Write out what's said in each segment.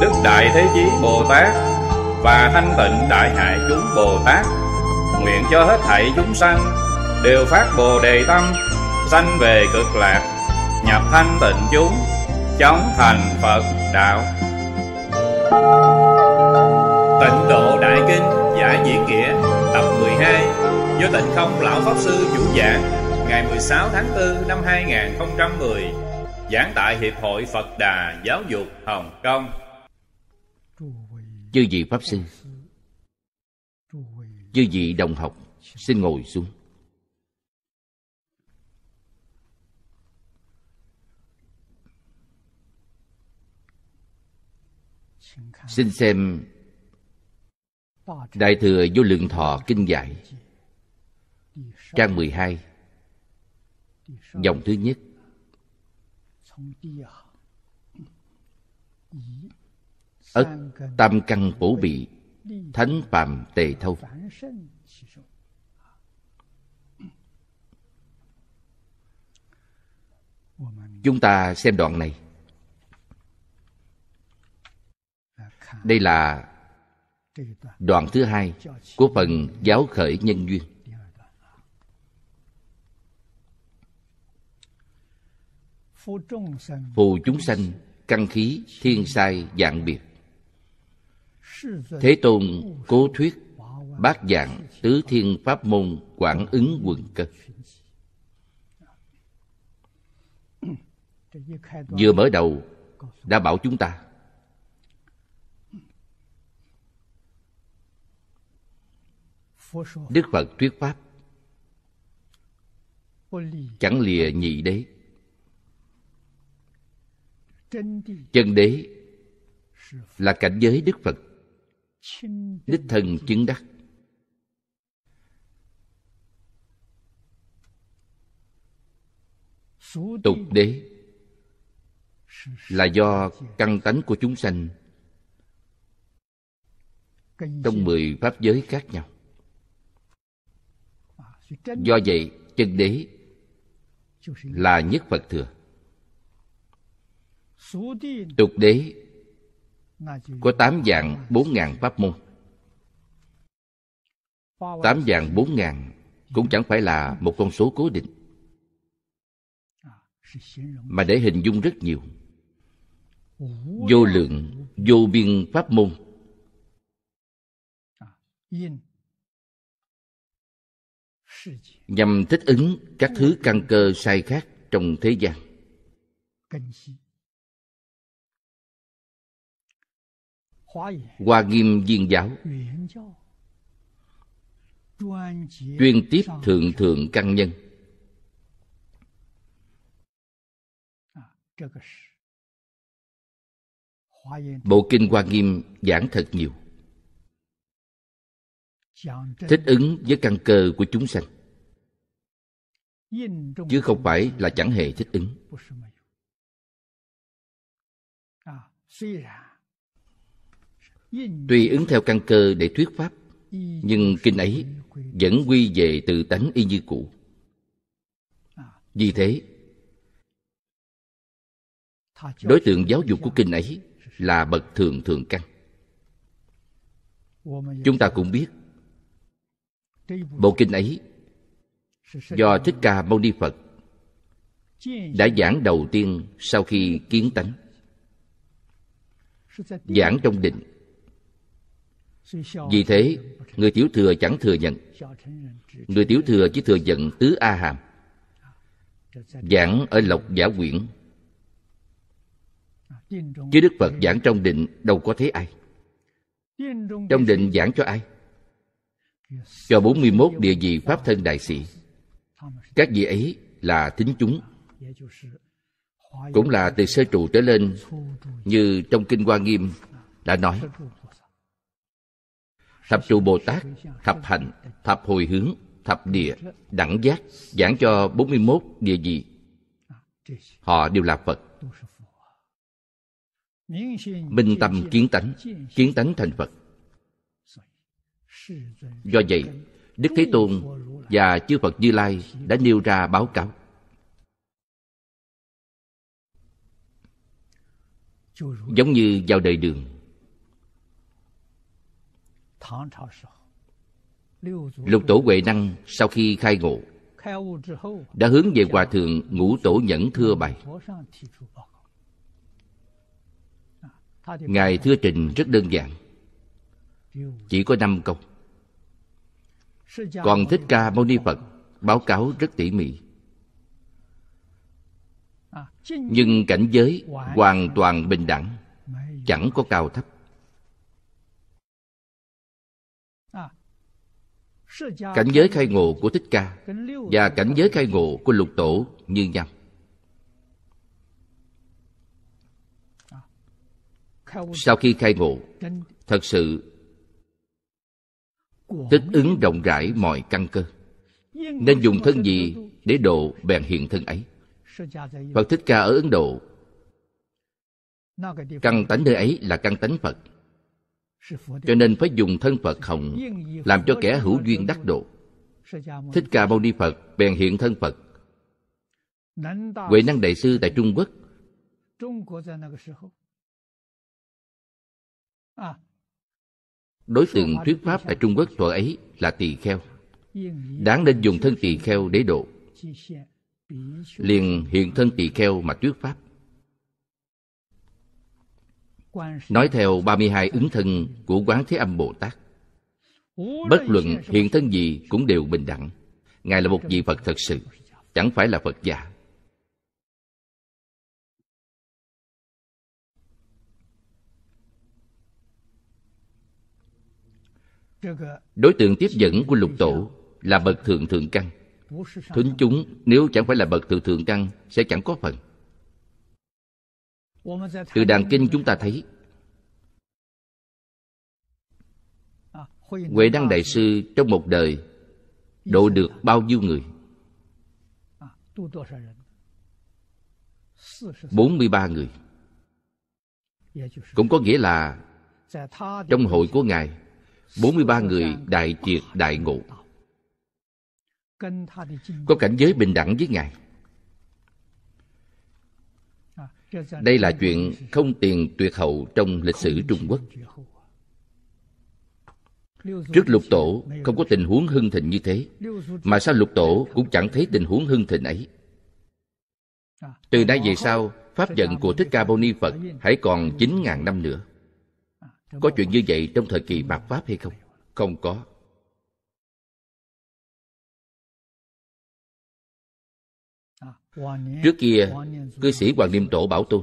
đức đại thế chí bồ tát và thanh tịnh đại hải chúng bồ tát nguyện cho hết thảy chúng sanh đều phát bồ đề tâm sanh về cực lạc nhập thanh tịnh chúng chóng thành phật đạo tịnh độ đại kinh giải diễn nghĩa tập 12 do tịnh không lão pháp sư chủ giảng dạ, ngày 16 tháng 4 năm 2010 giảng tại hiệp hội phật đà giáo dục hồng kông chư vị pháp sư chư vị đồng học xin ngồi xuống xin xem đại thừa vô lượng thọ kinh dạy trang 12 dòng thứ nhất ất tam căn bổ bị thánh phạm tề thâu chúng ta xem đoạn này đây là đoạn thứ hai của phần giáo khởi nhân duyên phù chúng sanh căn khí thiên sai dạng biệt thế tôn cố thuyết bát dạng tứ thiên pháp môn quản ứng quần cân vừa mở đầu đã bảo chúng ta đức phật thuyết pháp chẳng lìa nhị đế chân đế là cảnh giới đức phật đích thần chứng đắc tục đế là do căn tánh của chúng sanh trong mười pháp giới khác nhau à, do vậy chân đế là nhất phật thừa tục đế có tám dạng bốn ngàn pháp môn tám dạng bốn ngàn cũng chẳng phải là một con số cố định mà để hình dung rất nhiều vô lượng vô biên pháp môn nhằm thích ứng các thứ căn cơ sai khác trong thế gian hoa nghiêm viên giáo chuyên tiếp thượng thượng căn nhân bộ kinh hoa nghiêm giảng thật nhiều thích ứng với căn cơ của chúng sanh chứ không phải là chẳng hề thích ứng tuy ứng theo căn cơ để thuyết pháp nhưng kinh ấy vẫn quy về từ tánh y như cũ vì thế đối tượng giáo dục của kinh ấy là bậc thường thường căn chúng ta cũng biết bộ kinh ấy do thích ca mâu ni phật đã giảng đầu tiên sau khi kiến tánh giảng trong định vì thế người tiểu thừa chẳng thừa nhận người tiểu thừa chỉ thừa nhận tứ a hàm giảng ở lộc giả quyển chứ đức phật giảng trong định đâu có thấy ai trong định giảng cho ai cho 41 địa vị pháp thân đại sĩ các vị ấy là thính chúng cũng là từ sơ trụ trở lên như trong kinh hoa nghiêm đã nói thập trụ Bồ Tát, thập hạnh, thập hồi hướng, thập địa, đẳng giác, giảng cho 41 địa vị. Họ đều là Phật. Minh tâm kiến tánh, kiến tánh thành Phật. Do vậy, Đức Thế Tôn và chư Phật Như Lai đã nêu ra báo cáo. Giống như vào đời đường, Lục Tổ Huệ Năng sau khi khai ngộ đã hướng về Hòa Thượng Ngũ Tổ Nhẫn Thưa bài Ngài thưa trình rất đơn giản, chỉ có năm câu. Còn Thích Ca Mâu Ni Phật báo cáo rất tỉ mỉ. Nhưng cảnh giới hoàn toàn bình đẳng, chẳng có cao thấp. cảnh giới khai ngộ của thích ca và cảnh giới khai ngộ của lục tổ như nhau sau khi khai ngộ thật sự thích ứng rộng rãi mọi căn cơ nên dùng thân gì để độ bèn hiện thân ấy phật thích ca ở ấn độ căn tánh nơi ấy là căn tánh phật cho nên phải dùng thân phật hồng làm cho kẻ hữu duyên đắc độ thích ca mâu ni phật bèn hiện thân phật huệ năng đại sư tại trung quốc đối tượng thuyết pháp tại trung quốc à. thuở ấy là tỳ kheo đáng nên dùng thân tỳ kheo để độ liền hiện thân tỳ kheo mà thuyết pháp nói theo 32 ứng thân của quán thế âm bồ tát bất luận hiện thân gì cũng đều bình đẳng ngài là một vị phật thật sự chẳng phải là phật giả đối tượng tiếp dẫn của lục tổ là bậc thượng thượng căn thính chúng nếu chẳng phải là bậc thượng thượng căn sẽ chẳng có phần từ đàn kinh chúng ta thấy huệ đăng đại sư trong một đời độ được bao nhiêu người 43 người Cũng có nghĩa là Trong hội của Ngài 43 người đại triệt đại ngộ Có cảnh giới bình đẳng với Ngài đây là chuyện không tiền tuyệt hậu trong lịch sử trung quốc trước lục tổ không có tình huống hưng thịnh như thế mà sao lục tổ cũng chẳng thấy tình huống hưng thịnh ấy từ nay về sau pháp giận của thích ca mâu ni phật hãy còn chín ngàn năm nữa có chuyện như vậy trong thời kỳ mạt pháp hay không không có Trước kia cư sĩ Hoàng niêm Tổ bảo tôi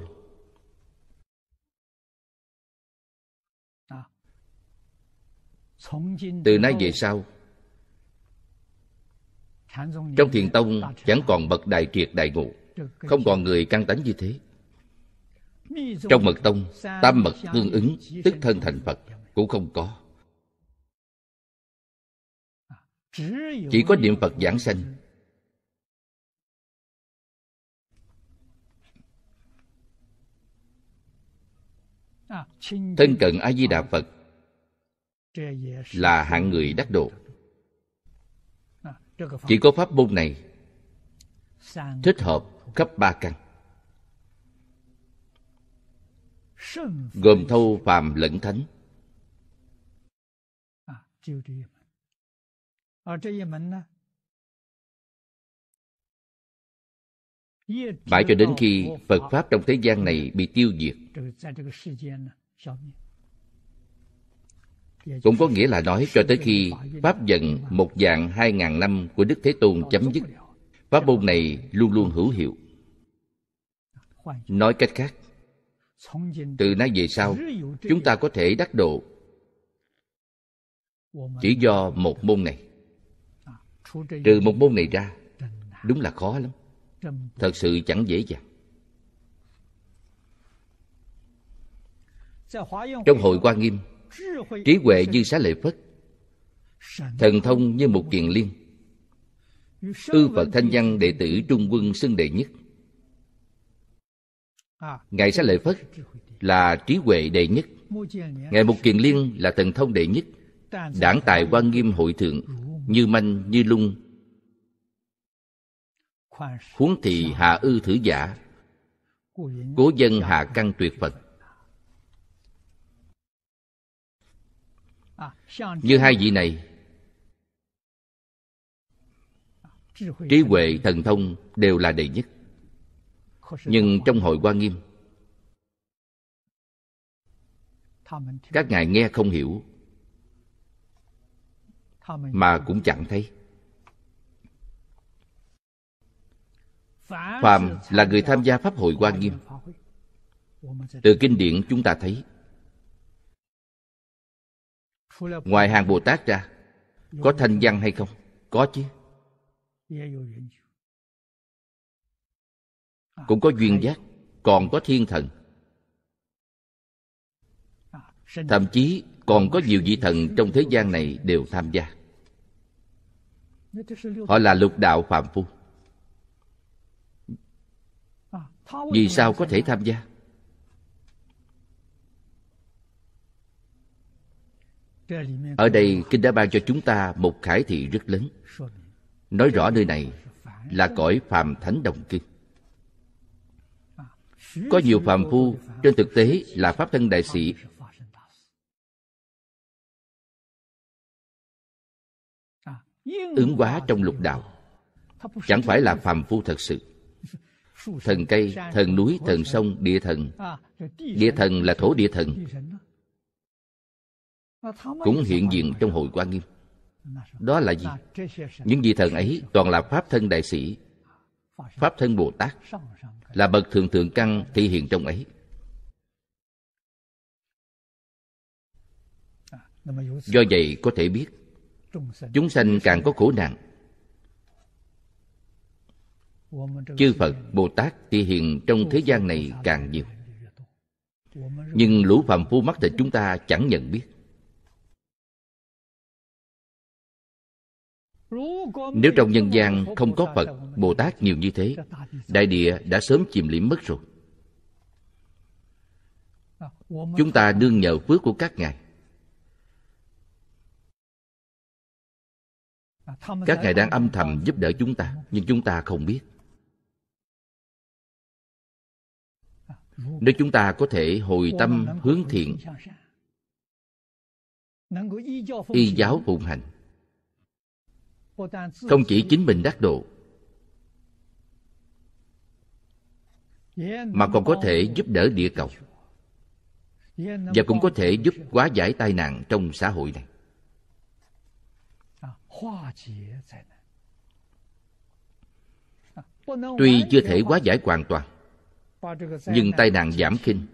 Từ nay về sau Trong thiền tông chẳng còn bậc đại triệt đại ngộ Không còn người căng tánh như thế Trong mật tông Tam mật tương ứng Tức thân thành Phật Cũng không có Chỉ có niệm Phật giảng sanh thân cận a di đà phật là hạng người đắc độ chỉ có pháp môn này thích hợp khắp ba căn gồm thâu phàm lẫn thánh mãi cho đến khi phật pháp trong thế gian này bị tiêu diệt cũng có nghĩa là nói cho tới khi pháp dần một dạng hai ngàn năm của đức thế tôn chấm dứt pháp môn này luôn luôn hữu hiệu nói cách khác từ nay về sau chúng ta có thể đắc độ chỉ do một môn này trừ một môn này ra đúng là khó lắm thật sự chẳng dễ dàng trong hội hoa nghiêm trí huệ như xá lệ phất thần thông như một kiền liên ư phật thanh văn đệ tử trung quân xưng đệ nhất à, ngài xá lệ phất là trí huệ đệ nhất ngài một kiền liên là thần thông đệ nhất đảng tài quan nghiêm hội thượng như manh như lung huống thì hạ ư thử giả cố dân hạ căn tuyệt phật như hai vị này trí huệ thần thông đều là đệ nhất nhưng trong hội hoa nghiêm các ngài nghe không hiểu mà cũng chẳng thấy Phàm là người tham gia Pháp hội Hoa Nghiêm. Từ kinh điển chúng ta thấy, ngoài hàng Bồ Tát ra, có thanh văn hay không? Có chứ. Cũng có duyên giác, còn có thiên thần. Thậm chí còn có nhiều vị thần trong thế gian này đều tham gia. Họ là lục đạo phạm phu. vì sao có thể tham gia ở đây kinh đã ban cho chúng ta một khải thị rất lớn nói rõ nơi này là cõi phàm thánh đồng kinh có nhiều phàm phu trên thực tế là pháp thân đại sĩ ứng hóa trong lục đạo chẳng phải là phàm phu thật sự thần cây thần núi thần sông địa thần địa thần là thổ địa thần cũng hiện diện trong hội quan nghiêm đó là gì những vị thần ấy toàn là pháp thân đại sĩ pháp thân bồ tát là bậc thượng thượng căn thị hiện trong ấy do vậy có thể biết chúng sanh càng có khổ nạn chư phật bồ tát thì hiện trong thế gian này càng nhiều nhưng lũ phàm phu mắt thịt chúng ta chẳng nhận biết nếu trong nhân gian không có phật bồ tát nhiều như thế đại địa đã sớm chìm liễm mất rồi chúng ta đương nhờ phước của các ngài các ngài đang âm thầm giúp đỡ chúng ta nhưng chúng ta không biết nếu chúng ta có thể hồi tâm hướng thiện y giáo phụng hành không chỉ chính mình đắc độ mà còn có thể giúp đỡ địa cầu và cũng có thể giúp hóa giải tai nạn trong xã hội này tuy chưa thể hóa giải hoàn toàn nhưng tai nạn giảm khinh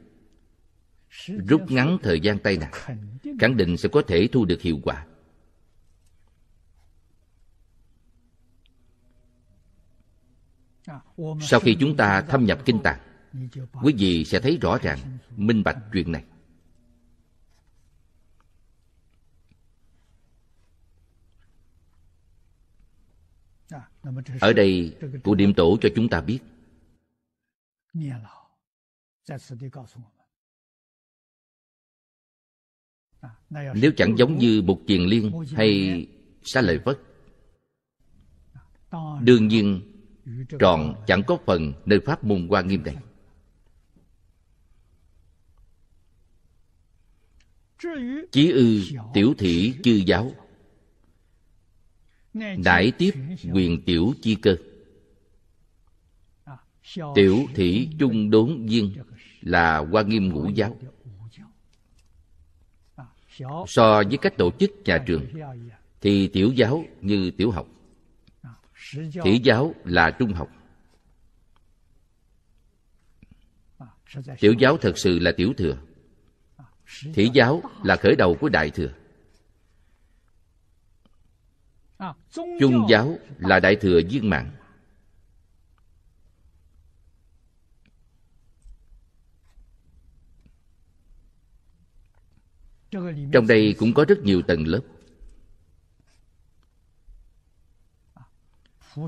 rút ngắn thời gian tai nạn khẳng định sẽ có thể thu được hiệu quả sau khi chúng ta thâm nhập kinh tạng quý vị sẽ thấy rõ ràng minh bạch chuyện này ở đây cụ điểm tổ cho chúng ta biết 念老在此地告诉我们。Nếu chẳng giống như một Kiền Liên hay Xá Lợi Phất Đương nhiên tròn chẳng có phần nơi Pháp môn quan nghiêm này Chí ư tiểu thị chư giáo đại tiếp quyền tiểu chi cơ tiểu thị trung đốn viên là hoa nghiêm ngũ giáo so với cách tổ chức nhà trường thì tiểu giáo như tiểu học thị giáo là trung học tiểu giáo thật sự là tiểu thừa thị giáo là khởi đầu của đại thừa trung giáo là đại thừa viên mạng trong đây cũng có rất nhiều tầng lớp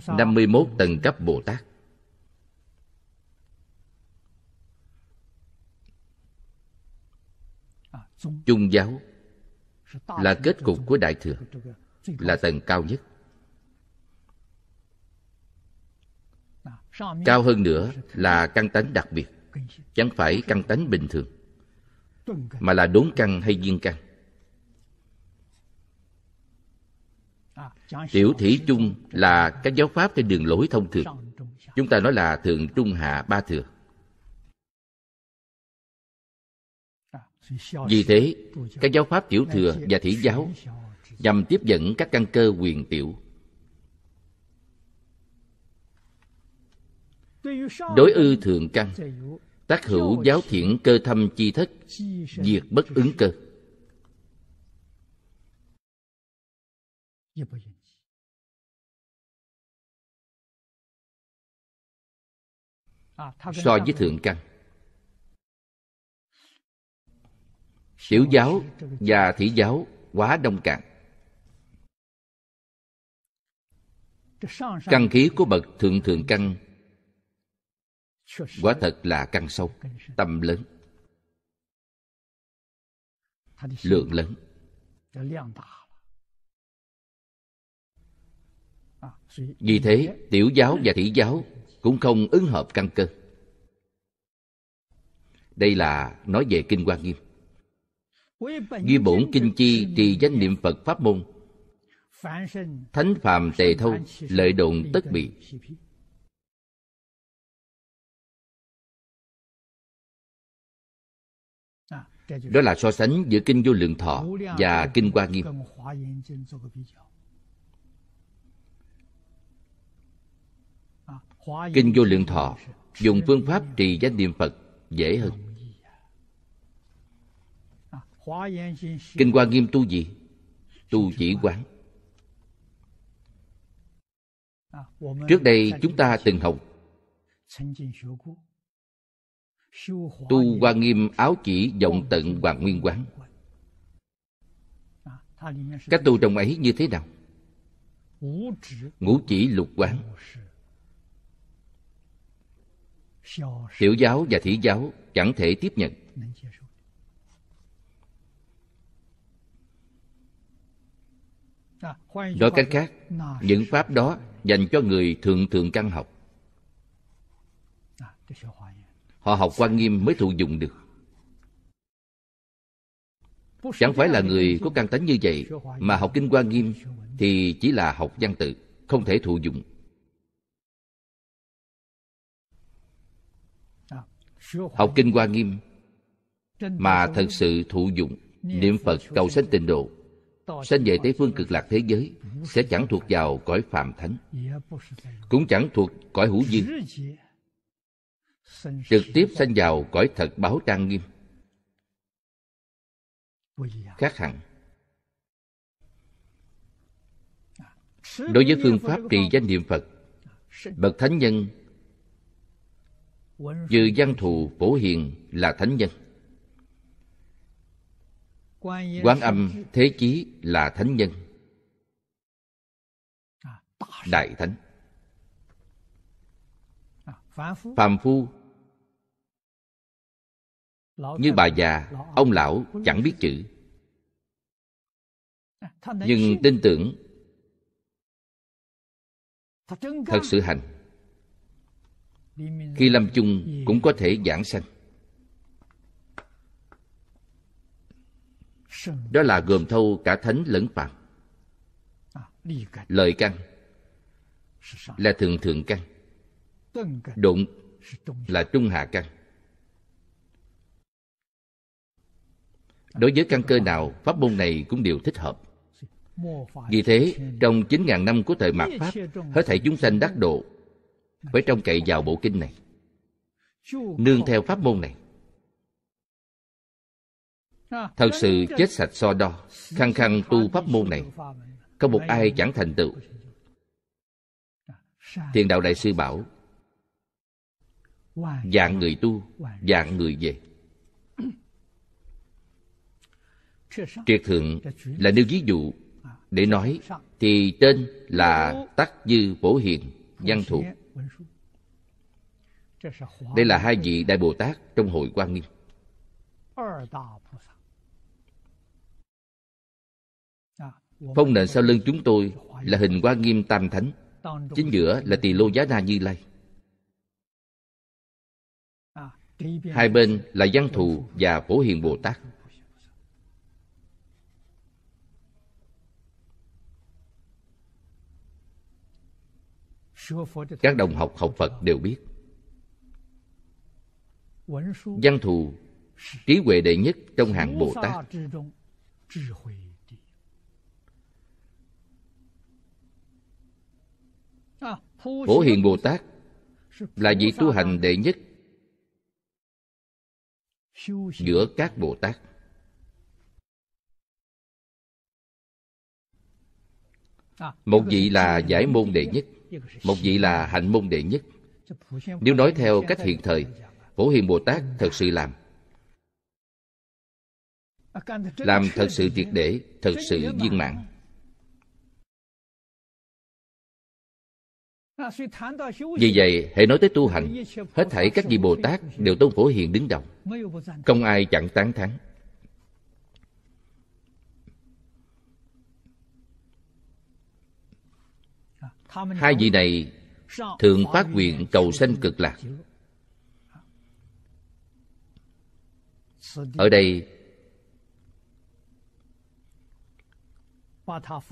51 tầng cấp Bồ Tát Trung giáo là kết cục của Đại Thừa Là tầng cao nhất Cao hơn nữa là căn tánh đặc biệt Chẳng phải căn tánh bình thường mà là đốn căn hay duyên căn tiểu thủy chung là các giáo pháp trên đường lối thông thường chúng ta nói là thượng trung hạ ba thừa vì thế các giáo pháp tiểu thừa và thủy giáo nhằm tiếp dẫn các căn cơ quyền tiểu đối ư thượng căn tác hữu giáo thiện cơ thâm chi thất diệt bất ứng cơ so với thượng căn tiểu giáo và thị giáo quá đông cạn căn khí của bậc thượng thượng căn quả thật là căn sâu tâm lớn lượng lớn à, vì thế tiểu giáo và thị giáo cũng không ứng hợp căn cơ đây là nói về kinh quan nghiêm ghi bổn kinh chi trì danh niệm phật pháp môn thánh phàm tề thâu lợi đồn tất bị đó là so sánh giữa kinh vô lượng thọ và kinh hoa nghiêm kinh vô lượng thọ dùng phương pháp trì danh niệm phật dễ hơn kinh hoa nghiêm tu gì tu chỉ quán trước đây chúng ta từng học tu hoa nghiêm áo chỉ vọng tận hoàng nguyên quán các tu trong ấy như thế nào ngũ chỉ lục quán tiểu giáo và thị giáo chẳng thể tiếp nhận nói cách khác những pháp đó dành cho người thượng thượng căn học họ học quan nghiêm mới thụ dụng được chẳng phải là người có căn tánh như vậy mà học kinh quan nghiêm thì chỉ là học văn tự không thể thụ dụng học kinh hoa nghiêm mà thật sự thụ dụng niệm phật cầu sanh tịnh độ sanh về tây phương cực lạc thế giới sẽ chẳng thuộc vào cõi phàm thánh cũng chẳng thuộc cõi hữu duyên trực tiếp sanh vào cõi thật báo trang nghiêm à. khác hẳn đối với phương pháp trì danh niệm phật bậc thánh nhân Dự văn thù phổ hiền là thánh nhân Quán âm thế chí là thánh nhân à, Đại thánh à, Phàm phu như bà già ông lão chẳng biết chữ à, nhưng tin tưởng thật sự hành khi lâm chung cũng có thể giảng sanh đó là gồm thâu cả thánh lẫn phạm à, Lời căn là thường thượng căn đụng là trung hạ căn đối với căn cơ nào pháp môn này cũng đều thích hợp vì thế trong chín ngàn năm của thời mạt pháp hết thảy chúng sanh đắc độ phải trông cậy vào bộ kinh này nương theo pháp môn này thật sự chết sạch so đo khăng khăng tu pháp môn này có một ai chẳng thành tựu thiền đạo đại sư bảo dạng người tu dạng người về triệt thượng là nêu ví dụ để nói thì tên là tắc dư bổ hiền văn thuộc đây là hai vị đại bồ tát trong hội quan nghiêm phong nền sau lưng chúng tôi là hình quan nghiêm tam thánh chính giữa là tỳ lô giá na như lai hai bên là văn thù và phổ hiền bồ tát các đồng học học phật đều biết văn thù trí huệ đệ nhất trong hàng bồ tát phổ hiền bồ tát là vị tu hành đệ nhất giữa các bồ tát một vị là giải môn đệ nhất một vị là hạnh môn đệ nhất nếu nói theo cách hiện thời phổ hiền bồ tát thật sự làm làm thật sự triệt để thật sự viên mãn vì vậy hãy nói tới tu hành hết thảy các vị bồ tát đều tôn phổ hiền đứng đầu không ai chẳng tán thắng hai vị này thường phát nguyện cầu sanh cực lạc ở đây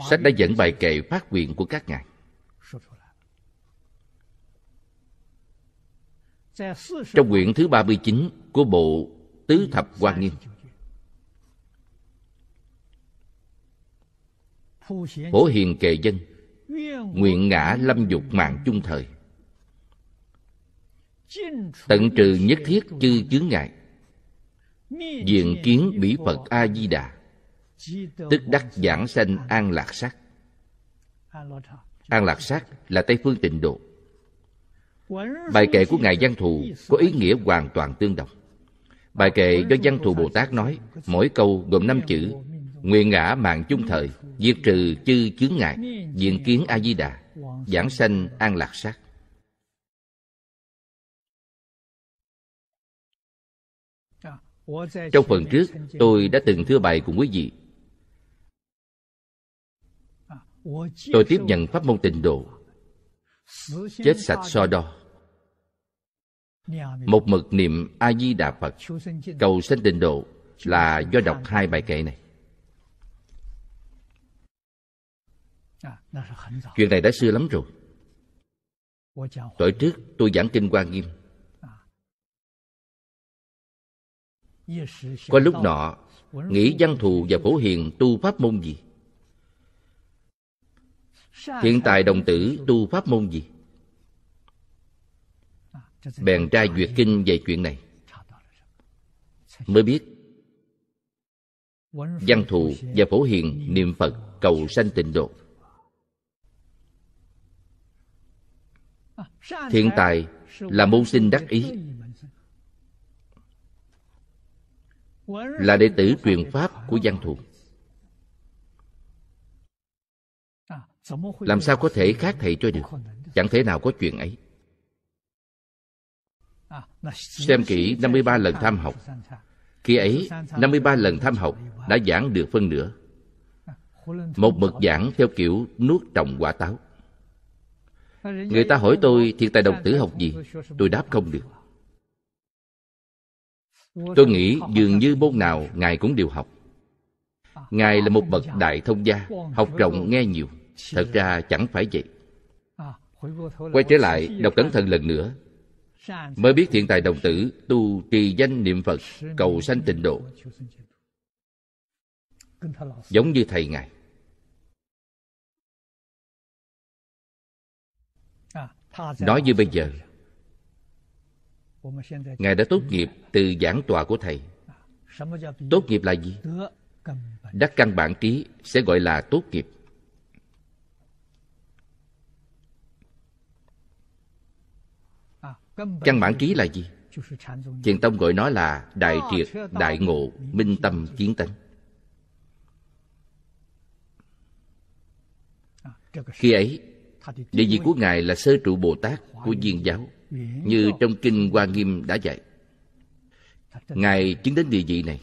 sách đã dẫn bài kệ phát nguyện của các ngài trong quyển thứ 39 của bộ Tứ Thập Quan Nghiêm. phổ Hiền Kệ Dân nguyện ngã lâm dục mạng chung thời tận trừ nhất thiết chư chướng ngại diện kiến bỉ phật a di đà tức đắc giảng sanh an lạc sắc an lạc sắc là tây phương tịnh độ bài kệ của ngài văn thù có ý nghĩa hoàn toàn tương đồng bài kệ do văn thù bồ tát nói mỗi câu gồm năm chữ nguyện ngã mạng chung thời diệt trừ chư chướng ngại diện kiến a di đà giảng sanh an lạc sắc. trong phần trước tôi đã từng thưa bài cùng quý vị tôi tiếp nhận pháp môn tịnh độ chết sạch so đo một mực niệm a di đà phật cầu sanh tịnh độ là do đọc hai bài kệ này Chuyện này đã xưa lắm rồi Tối trước tôi giảng kinh Hoa Nghiêm Có à. lúc nọ Nghĩ văn thù và phổ hiền tu pháp môn gì Hiện tại đồng tử tu pháp môn gì à, Bèn trai duyệt kinh về chuyện này Mới biết Văn thù và phổ hiền niệm Phật cầu sanh tịnh độ thiện tài là môn sinh đắc ý là đệ tử truyền pháp của văn thù làm sao có thể khác thầy cho được chẳng thể nào có chuyện ấy xem kỹ 53 lần tham học khi ấy 53 lần tham học đã giảng được phân nửa một mực giảng theo kiểu nuốt trồng quả táo Người ta hỏi tôi thiên tài đồng tử học gì Tôi đáp không được Tôi nghĩ dường như môn nào Ngài cũng đều học Ngài là một bậc đại thông gia Học rộng nghe nhiều Thật ra chẳng phải vậy Quay trở lại đọc cẩn thận lần nữa Mới biết thiện tài đồng tử Tu trì danh niệm Phật Cầu sanh tịnh độ Giống như thầy Ngài À, nói như bây giờ ngài đã tốt nghiệp từ giảng tòa của thầy à, tốt nghiệp là gì đắc căn bản trí sẽ gọi là tốt nghiệp à, căn bản trí là gì thiền tông gọi nó là đại triệt đại ngộ minh tâm chiến tánh khi ấy Địa vị của Ngài là sơ trụ Bồ Tát của viên giáo Như trong Kinh Hoa Nghiêm đã dạy Ngài chứng đến địa vị này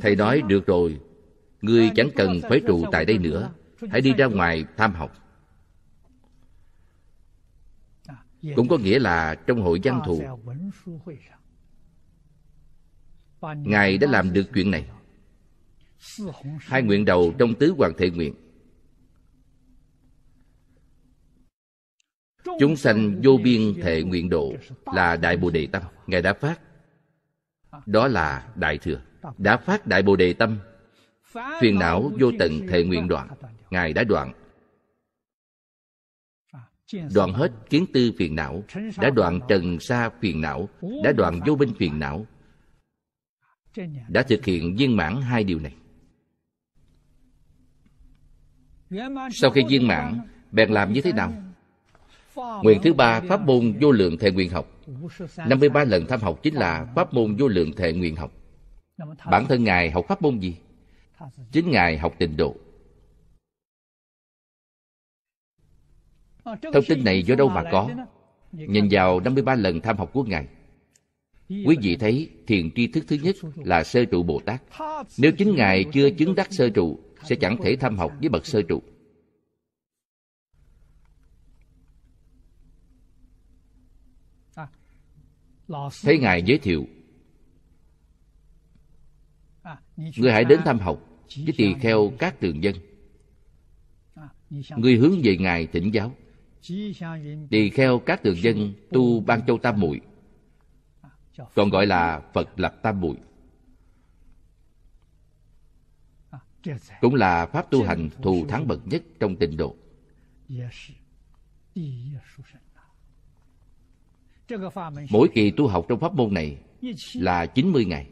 Thầy nói được rồi Ngươi chẳng cần phải trụ tại đây nữa Hãy đi ra ngoài tham học Cũng có nghĩa là trong hội văn thù Ngài đã làm được chuyện này hai nguyện đầu trong tứ hoàng thể nguyện chúng sanh vô biên thể nguyện độ là đại bồ đề tâm ngài đã phát đó là đại thừa đã phát đại bồ đề tâm phiền não vô tận thể nguyện đoạn ngài đã đoạn đoạn hết kiến tư phiền não đã đoạn trần sa phiền não đã đoạn vô binh phiền não đã thực hiện viên mãn hai điều này sau khi viên mạng bèn làm như thế nào nguyện thứ ba pháp môn vô lượng thệ nguyện học 53 lần tham học chính là pháp môn vô lượng thệ nguyện học bản thân ngài học pháp môn gì chính ngài học tịnh độ thông tin này do đâu mà có nhìn vào 53 lần tham học của ngài quý vị thấy thiền tri thức thứ nhất là sơ trụ bồ tát nếu chính ngài chưa chứng đắc sơ trụ sẽ chẳng thể tham học với bậc sơ trụ thấy ngài giới thiệu người hãy đến tham học với tỳ kheo các tường dân người hướng về ngài thỉnh giáo tỳ kheo các tường dân tu ban châu tam muội còn gọi là phật lập tam muội cũng là pháp tu hành thù thắng bậc nhất trong tịnh độ mỗi kỳ tu học trong pháp môn này là 90 ngày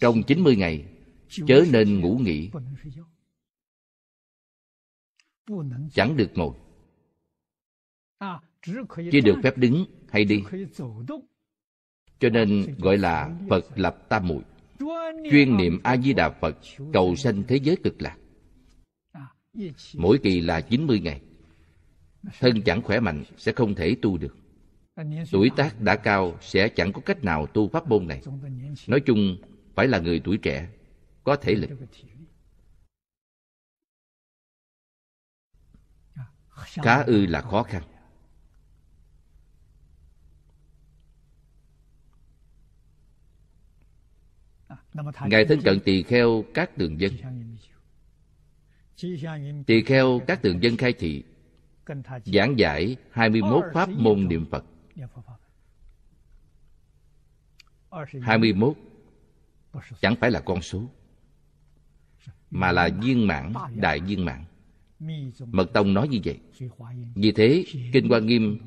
trong 90 ngày chớ nên ngủ nghỉ chẳng được ngồi chỉ được phép đứng hay đi cho nên gọi là phật lập tam muội chuyên niệm a di đà phật cầu sanh thế giới cực lạc mỗi kỳ là 90 ngày thân chẳng khỏe mạnh sẽ không thể tu được tuổi tác đã cao sẽ chẳng có cách nào tu pháp môn này nói chung phải là người tuổi trẻ có thể lực cá ư là khó khăn ngài thân cận tỳ kheo các tường dân tỳ kheo các tường dân khai thị giảng giải 21 pháp môn niệm Phật 21 chẳng phải là con số mà là viên mãn đại viên mãn mật tông nói như vậy vì thế kinh hoa nghiêm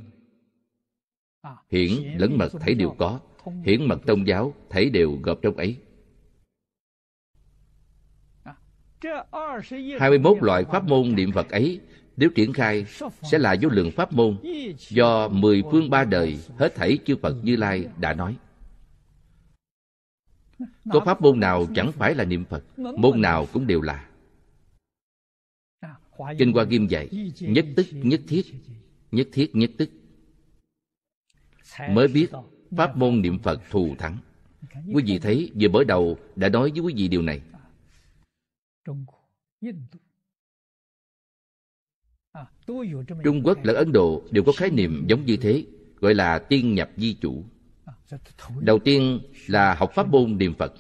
hiển lẫn mật thấy đều có hiển mật tông giáo thấy đều gộp trong ấy 21 loại pháp môn niệm Phật ấy nếu triển khai sẽ là vô lượng pháp môn do mười phương ba đời hết thảy chư Phật Như Lai đã nói. Có pháp môn nào chẳng phải là niệm Phật, môn nào cũng đều là. Kinh Hoa kim dạy, nhất tức, nhất thiết, nhất thiết, nhất tức. Mới biết pháp môn niệm Phật thù thắng. Quý vị thấy, vừa mới đầu đã nói với quý vị điều này. Trung Quốc à, lẫn Ấn Độ đều có khái niệm giống như thế Gọi là tiên nhập di chủ à, Đầu tiên là học pháp môn niệm Phật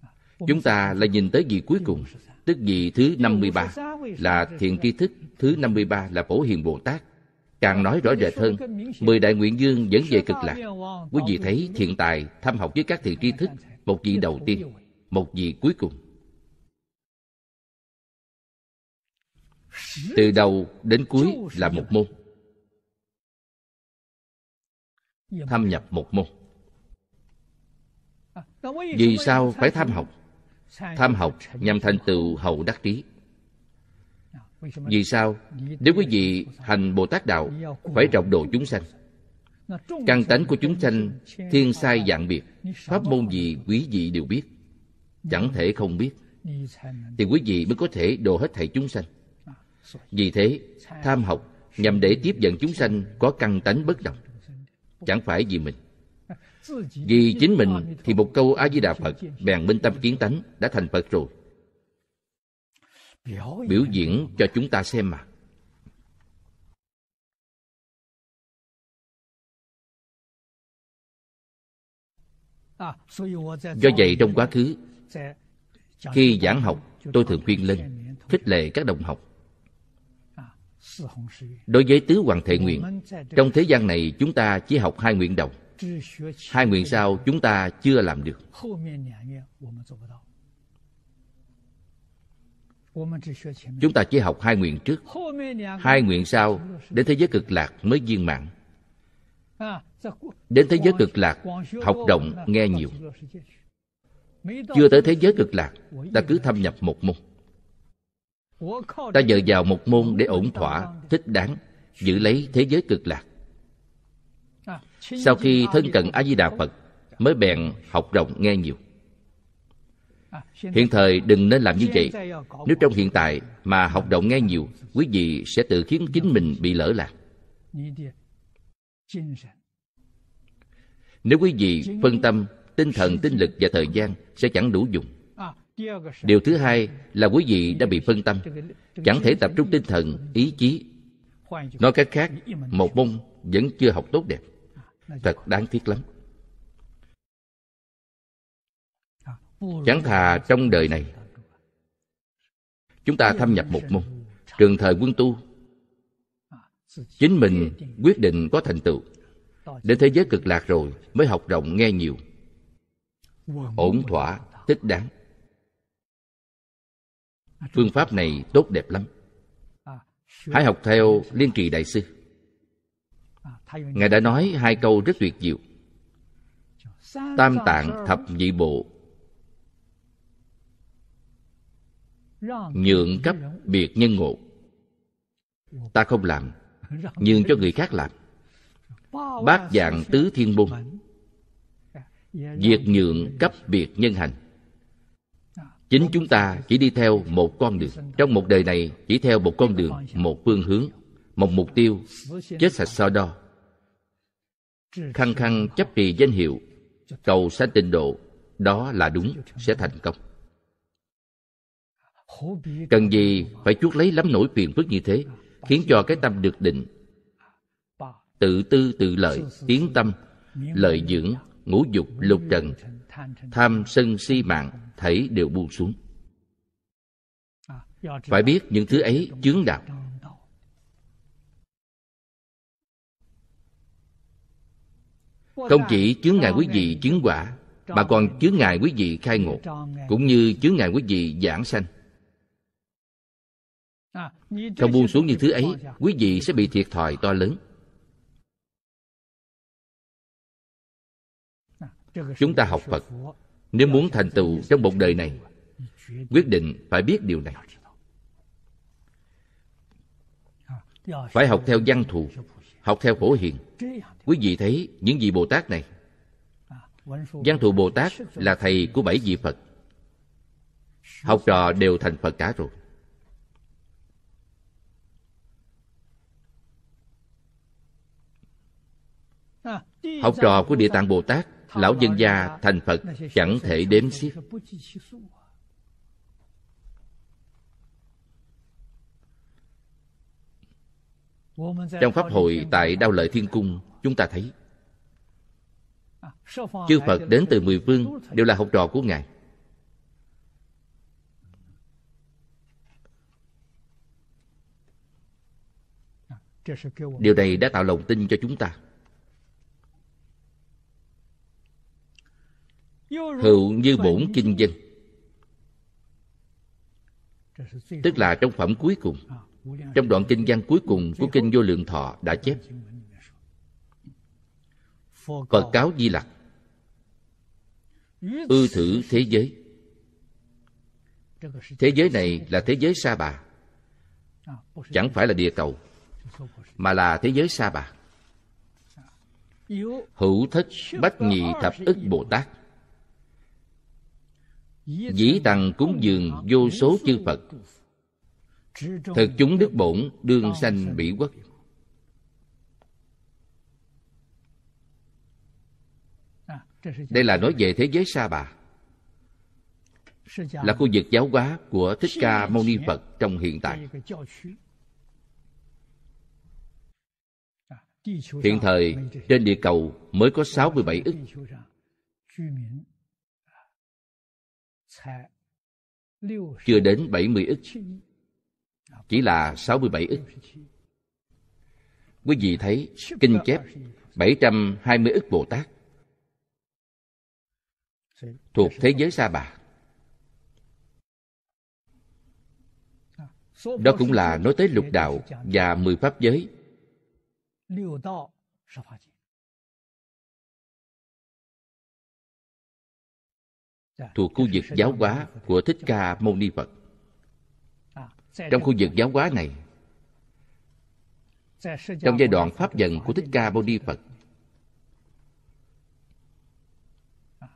à, Chúng ta là nhìn tới vị cuối cùng Tức vị thứ 53 là thiện tri thức Thứ 53 là phổ hiền Bồ Tát Càng nói rõ rệt hơn Mười đại nguyện dương dẫn về cực lạc Quý vị thấy thiện tài tham học với các thiện tri thức Một vị đầu tiên một việc cuối cùng từ đầu đến cuối là một môn thâm nhập một môn vì sao phải tham học tham học nhằm thành tựu hậu đắc trí vì sao nếu quý vị hành bồ tát đạo phải rộng độ chúng sanh căn tánh của chúng sanh thiên sai dạng biệt pháp môn gì quý vị đều biết chẳng thể không biết thì quý vị mới có thể đồ hết thầy chúng sanh vì thế tham học nhằm để tiếp dẫn chúng sanh có căn tánh bất đồng chẳng phải vì mình vì chính mình thì một câu a di đà phật bèn minh tâm kiến tánh đã thành phật rồi biểu diễn cho chúng ta xem mà do vậy trong quá khứ khi giảng học, tôi thường khuyên lên, khích lệ các đồng học. Đối với tứ hoàng thể nguyện, trong thế gian này chúng ta chỉ học hai nguyện đầu. Hai nguyện sau chúng ta chưa làm được. Chúng ta chỉ học hai nguyện trước Hai nguyện sau Đến thế giới cực lạc mới viên mạng Đến thế giới cực lạc Học động nghe nhiều chưa tới thế giới cực lạc ta cứ thâm nhập một môn ta nhờ vào một môn để ổn thỏa thích đáng giữ lấy thế giới cực lạc sau khi thân cận a di đà phật mới bèn học rộng nghe nhiều hiện thời đừng nên làm như vậy nếu trong hiện tại mà học rộng nghe nhiều quý vị sẽ tự khiến chính mình bị lỡ lạc nếu quý vị phân tâm tinh thần tinh lực và thời gian sẽ chẳng đủ dùng à, điều thứ hai là quý vị đã bị phân tâm chẳng thể tập trung tinh thần ý chí nói cách khác một môn vẫn chưa học tốt đẹp à, thật đáng tiếc lắm à, chẳng thà trong đời này chúng ta thâm nhập một môn trường thời quân tu chính mình quyết định có thành tựu đến thế giới cực lạc rồi mới học rộng nghe nhiều ổn thỏa thích đáng phương pháp này tốt đẹp lắm à, hãy học theo liên trì đại sư à, ngài đã nói hai câu rất tuyệt diệu tam tạng thập nhị bộ nhượng cấp biệt nhân ngộ ta không làm nhường cho người khác làm bát dạng tứ thiên môn Việc nhượng cấp biệt nhân hành Chính chúng ta chỉ đi theo một con đường Trong một đời này chỉ theo một con đường Một phương hướng Một mục tiêu Chết sạch so đo Khăng khăng chấp trì danh hiệu Cầu sanh tịnh độ Đó là đúng sẽ thành công Cần gì phải chuốt lấy lắm nỗi phiền phức như thế Khiến cho cái tâm được định Tự tư tự lợi Tiến tâm Lợi dưỡng ngũ dục lục trần tham sân si mạng thấy đều buông xuống phải biết những thứ ấy chướng đạo không chỉ chướng ngại quý vị chứng quả mà còn chướng ngại quý vị khai ngộ cũng như chướng ngại quý vị giảng sanh không buông xuống những thứ ấy quý vị sẽ bị thiệt thòi to lớn chúng ta học phật nếu muốn thành tựu trong một đời này quyết định phải biết điều này phải học theo văn thù học theo phổ hiền quý vị thấy những vị bồ tát này văn thù bồ tát là thầy của bảy vị phật học trò đều thành phật cả rồi học trò của địa tạng bồ tát lão dân gia thành phật chẳng thể đếm xiết trong pháp hội tại đao lợi thiên cung chúng ta thấy chư phật đến từ mười phương đều là học trò của ngài điều này đã tạo lòng tin cho chúng ta hữu như bổn kinh dân tức là trong phẩm cuối cùng trong đoạn kinh văn cuối cùng của kinh vô lượng thọ đã chép phật cáo di lặc ư thử thế giới thế giới này là thế giới sa bà chẳng phải là địa cầu mà là thế giới sa bà hữu thích bách nhị thập ức bồ tát dĩ tằng cúng dường vô số chư phật thực chúng đức bổn đương sanh bỉ quốc đây là nói về thế giới sa bà là khu vực giáo hóa của thích ca mâu ni phật trong hiện tại hiện thời trên địa cầu mới có 67 ức chưa đến 70 ức chỉ là 67 ức quý vị thấy kinh chép 720 ức Bồ Tát thuộc thế giới Sa Bà Đó cũng là nói tới lục đạo và mười pháp giới Dạ, thuộc dạ, khu dạ, vực giáo hóa của Thích Ca Mâu Ni Phật. À, trong khu vực giáo hóa này, trong giai đoạn pháp dần của Thích Ca Mâu Ni Phật, à,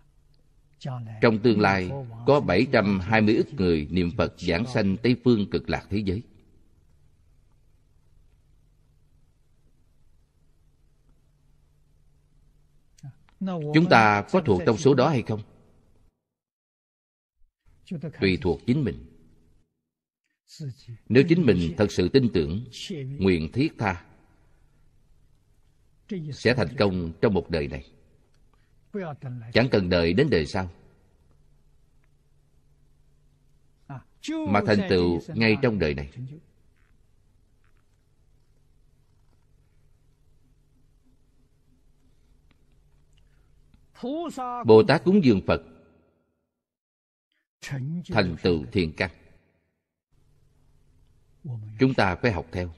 trong tương lai có 720 ức người niệm Phật giảng sanh Tây Phương cực lạc thế giới. À, Chúng ta có thuộc trong số đó hay không? tùy thuộc chính mình nếu chính mình thật sự tin tưởng nguyện thiết tha sẽ thành công trong một đời này chẳng cần đợi đến đời sau à, mà thành tựu ngay trong đời này bồ tát cúng dường phật thành tựu thiền căn chúng ta phải học theo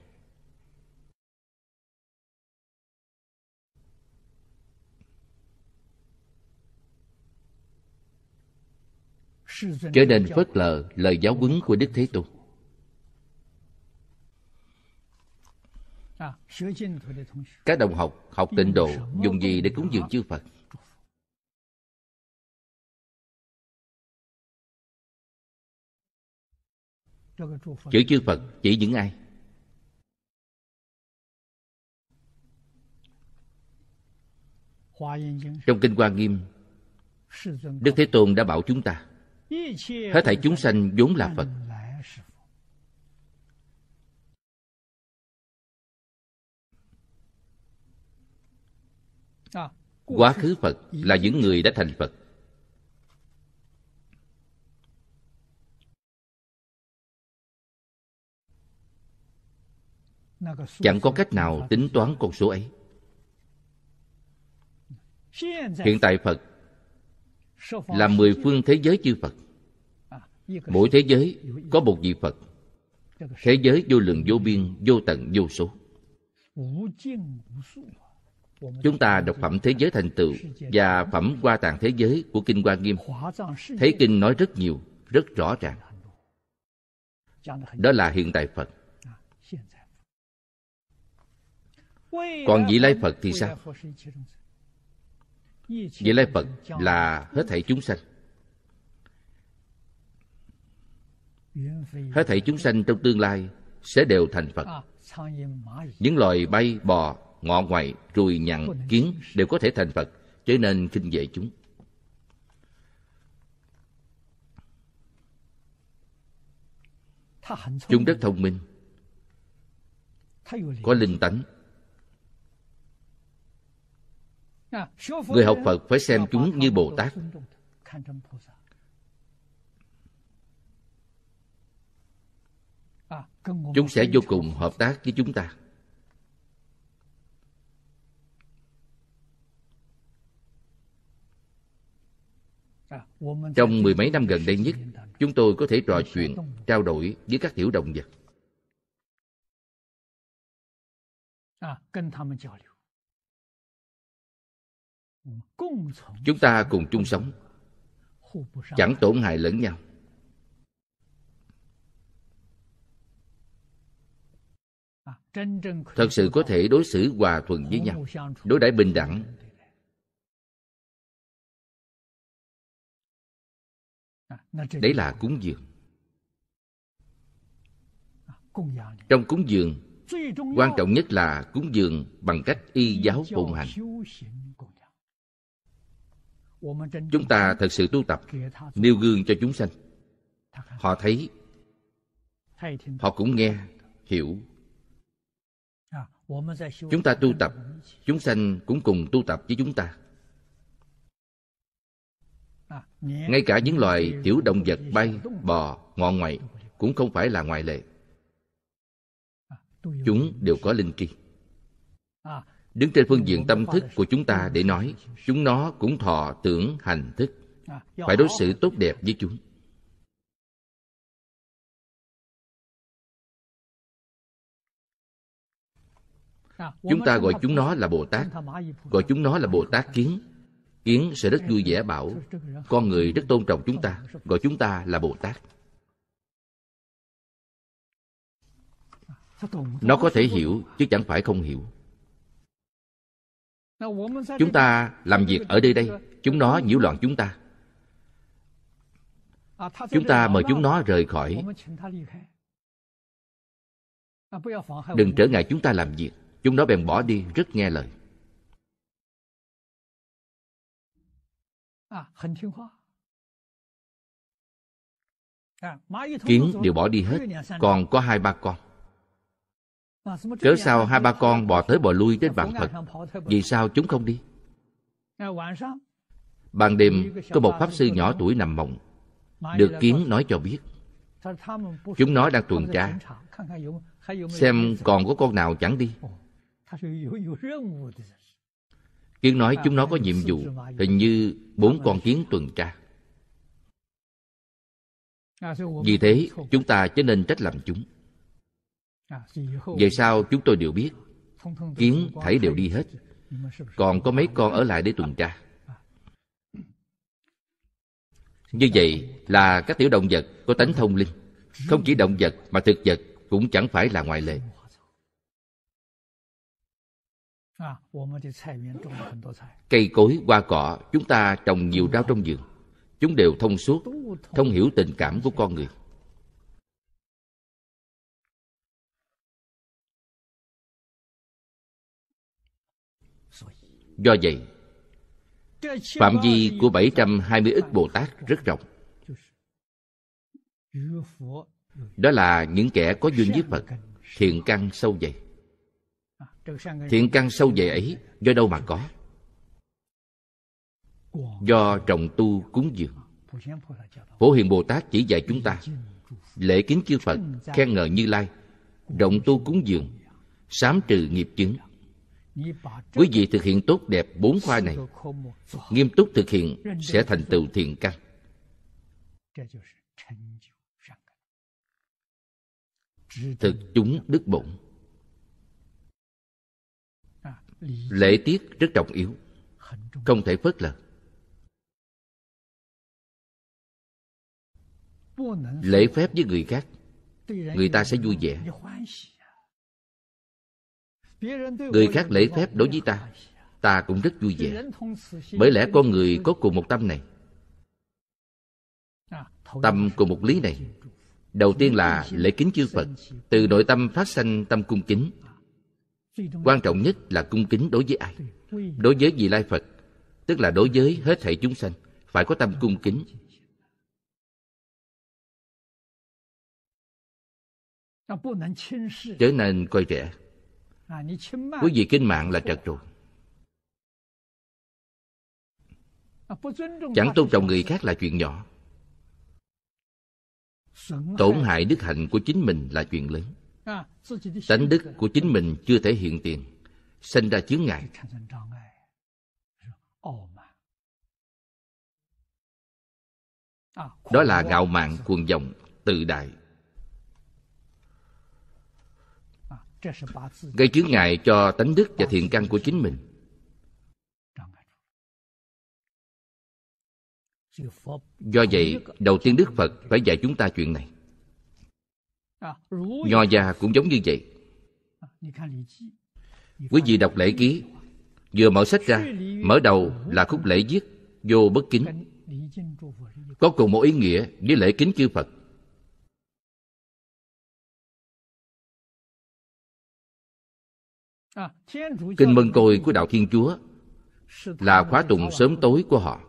trở nên phớt lờ lời giáo huấn của đức thế tôn các đồng học học tịnh độ dùng gì để cúng dường chư phật chữ chư phật chỉ những ai trong kinh hoa nghiêm đức thế tôn đã bảo chúng ta hết thảy chúng sanh vốn là phật à, quá khứ phật là những người đã thành phật chẳng có cách nào tính toán con số ấy hiện tại phật là mười phương thế giới chư phật mỗi thế giới có một vị phật thế giới vô lượng vô biên vô tận vô số chúng ta đọc phẩm thế giới thành tựu và phẩm qua tạng thế giới của kinh hoa nghiêm thấy kinh nói rất nhiều rất rõ ràng đó là hiện tại phật còn vị lai phật thì sao vị lai phật là hết thảy chúng sanh hết thảy chúng sanh trong tương lai sẽ đều thành phật những loài bay bò ngọ ngoại ruồi nhặn kiến đều có thể thành phật cho nên kinh dạy chúng chúng rất thông minh có linh tánh người học phật phải xem chúng như bồ tát chúng sẽ vô cùng hợp tác với chúng ta trong mười mấy năm gần đây nhất chúng tôi có thể trò chuyện trao đổi với các tiểu động vật chúng ta cùng chung sống chẳng tổn hại lẫn nhau thật sự có thể đối xử hòa thuận với nhau đối đãi bình đẳng đấy là cúng dường trong cúng dường quan trọng nhất là cúng dường bằng cách y giáo phụng hành chúng ta thật sự tu tập nêu gương cho chúng sanh họ thấy họ cũng nghe hiểu chúng ta tu tập chúng sanh cũng cùng tu tập với chúng ta ngay cả những loài tiểu động vật bay bò ngọ ngoại cũng không phải là ngoại lệ chúng đều có linh tri đứng trên phương diện tâm thức của chúng ta để nói chúng nó cũng thọ tưởng hành thức phải đối xử tốt đẹp với chúng chúng ta gọi chúng nó là bồ tát gọi chúng nó là bồ tát kiến kiến sẽ rất vui vẻ bảo con người rất tôn trọng chúng ta gọi chúng ta là bồ tát nó có thể hiểu chứ chẳng phải không hiểu Chúng ta làm việc ở đây đây Chúng nó nhiễu loạn chúng ta à, Chúng ta mời chúng nó rời khỏi à, Đừng trở ngại chúng ta làm việc Chúng nó bèn bỏ đi rất nghe lời à, Kiến đều bỏ đi hết Còn có hai ba con Cớ sao hai ba con bò tới bò lui đến bàn thật, Vì sao chúng không đi Ban đêm có một pháp sư nhỏ tuổi nằm mộng Được kiến nói cho biết Chúng nó đang tuần tra Xem còn có con nào chẳng đi Kiến nói chúng nó có nhiệm vụ Hình như bốn con kiến tuần tra Vì thế chúng ta chớ nên trách làm chúng À, về sau chúng tôi đều biết kiến thấy đều đi hết còn có mấy con ở lại để tuần tra à. như vậy là các tiểu động vật có tánh thông linh không chỉ động vật mà thực vật cũng chẳng phải là ngoại lệ cây cối hoa cỏ chúng ta trồng nhiều rau trong vườn chúng đều thông suốt thông hiểu tình cảm của con người Do vậy, phạm vi của 720 ức Bồ Tát rất rộng. Đó là những kẻ có duyên với Phật, thiện căn sâu dày. Thiện căn sâu dày ấy do đâu mà có? Do trọng tu cúng dường. Phổ Hiền Bồ Tát chỉ dạy chúng ta lễ kính chư Phật, khen ngợi Như Lai, rộng tu cúng dường, sám trừ nghiệp chứng Quý vị thực hiện tốt đẹp bốn khoa này, nghiêm túc thực hiện sẽ thành tựu thiền căn. Thực chúng đức bổn. Lễ tiết rất trọng yếu, không thể phớt lờ. Lễ phép với người khác, người ta sẽ vui vẻ Người khác lễ phép đối với ta Ta cũng rất vui vẻ Bởi lẽ con người có cùng một tâm này Tâm cùng một lý này Đầu tiên là lễ kính chư Phật Từ nội tâm phát sanh tâm cung kính Quan trọng nhất là cung kính đối với ai Đối với vị lai Phật Tức là đối với hết thảy chúng sanh Phải có tâm cung kính Trở nên coi rẻ À, Quý vị kinh mạng là trật rồi à, Chẳng tôn trọng người khác là chuyện nhỏ Tổn hại đức hạnh của chính mình là chuyện lớn à, Tánh đức của chính mình chưa thể hiện tiền Sinh ra chướng ngại Đó là ngạo mạn cuồng vọng tự đại gây chướng ngại cho tánh đức và thiện căn của chính mình do vậy đầu tiên đức phật phải dạy chúng ta chuyện này nho gia cũng giống như vậy quý vị đọc lễ ký vừa mở sách ra mở đầu là khúc lễ viết vô bất kính có cùng một ý nghĩa với lễ kính chư phật Kinh Mân Côi của Đạo Thiên Chúa là khóa tụng sớm tối của họ.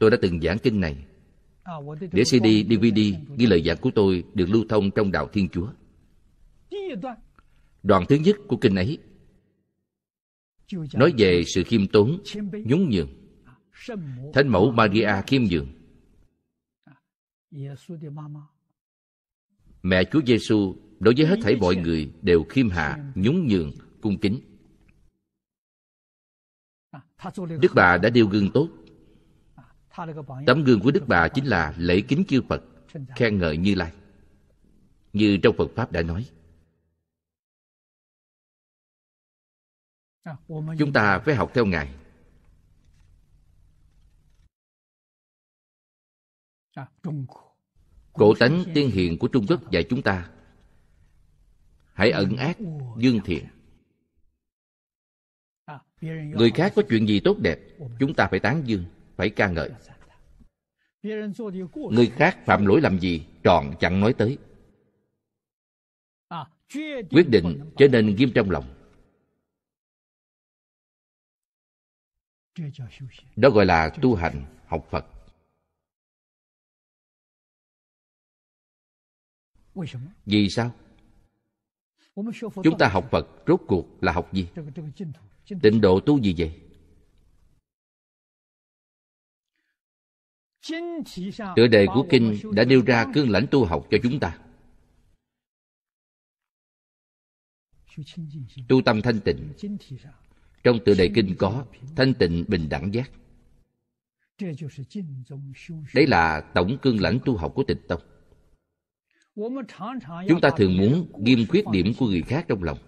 Tôi đã từng giảng kinh này. Để CD, DVD, ghi lời giảng của tôi được lưu thông trong Đạo Thiên Chúa. Đoạn thứ nhất của kinh ấy nói về sự khiêm tốn, nhún nhường. Thánh mẫu Maria khiêm nhường. Mẹ Chúa Giêsu đối với hết thảy mọi người đều khiêm hạ, nhún nhường, cung kính. Đức bà đã điêu gương tốt. Tấm gương của Đức bà chính là lễ kính chư Phật, khen ngợi Như Lai. Như trong Phật Pháp đã nói. Chúng ta phải học theo Ngài. Cổ tánh tiên hiền của Trung Quốc dạy chúng ta hãy ẩn ác dương thiện người khác có chuyện gì tốt đẹp chúng ta phải tán dương phải ca ngợi người khác phạm lỗi làm gì tròn chẳng nói tới quyết định trở nên nghiêm trong lòng đó gọi là tu hành học phật vì sao Chúng ta học Phật rốt cuộc là học gì? Tịnh độ tu gì vậy? Tựa đề của Kinh đã nêu ra cương lãnh tu học cho chúng ta. Tu tâm thanh tịnh. Trong tựa đề Kinh có thanh tịnh bình đẳng giác. Đây là tổng cương lãnh tu học của tịnh tông chúng ta thường muốn ghim khuyết điểm của người khác trong lòng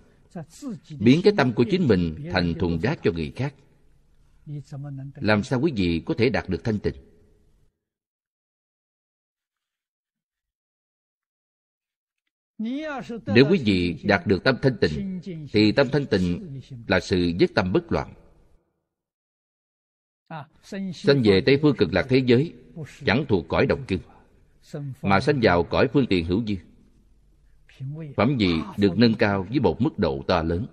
biến cái tâm của chính mình thành thùng rác cho người khác làm sao quý vị có thể đạt được thanh tịnh nếu quý vị đạt được tâm thanh tịnh thì tâm thanh tịnh là sự dứt tâm bất loạn sanh về tây phương cực lạc thế giới chẳng thuộc cõi đồng cư mà sanh vào cõi phương tiện hữu dư phẩm vị được nâng cao với một mức độ to lớn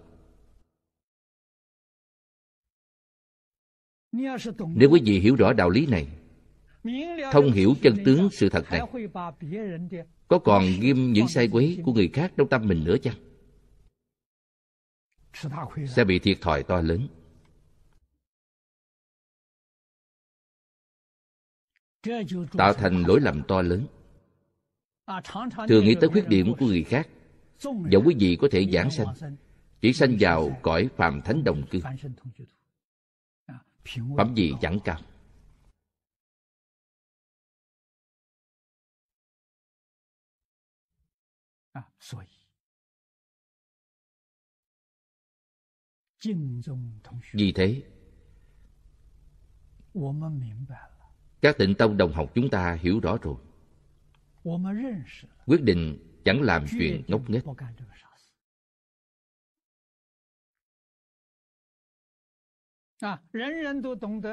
nếu quý vị hiểu rõ đạo lý này thông hiểu chân tướng sự thật này có còn ghim những sai quấy của người khác trong tâm mình nữa chăng sẽ bị thiệt thòi to lớn tạo thành lỗi lầm to lớn thường nghĩ tới khuyết điểm của người khác và quý vị có thể giảng sanh chỉ sanh vào cõi phàm thánh đồng cư phẩm gì chẳng cao vì thế các tịnh tông đồng học chúng ta hiểu rõ rồi. Quyết định chẳng làm chuyện ngốc nghếch.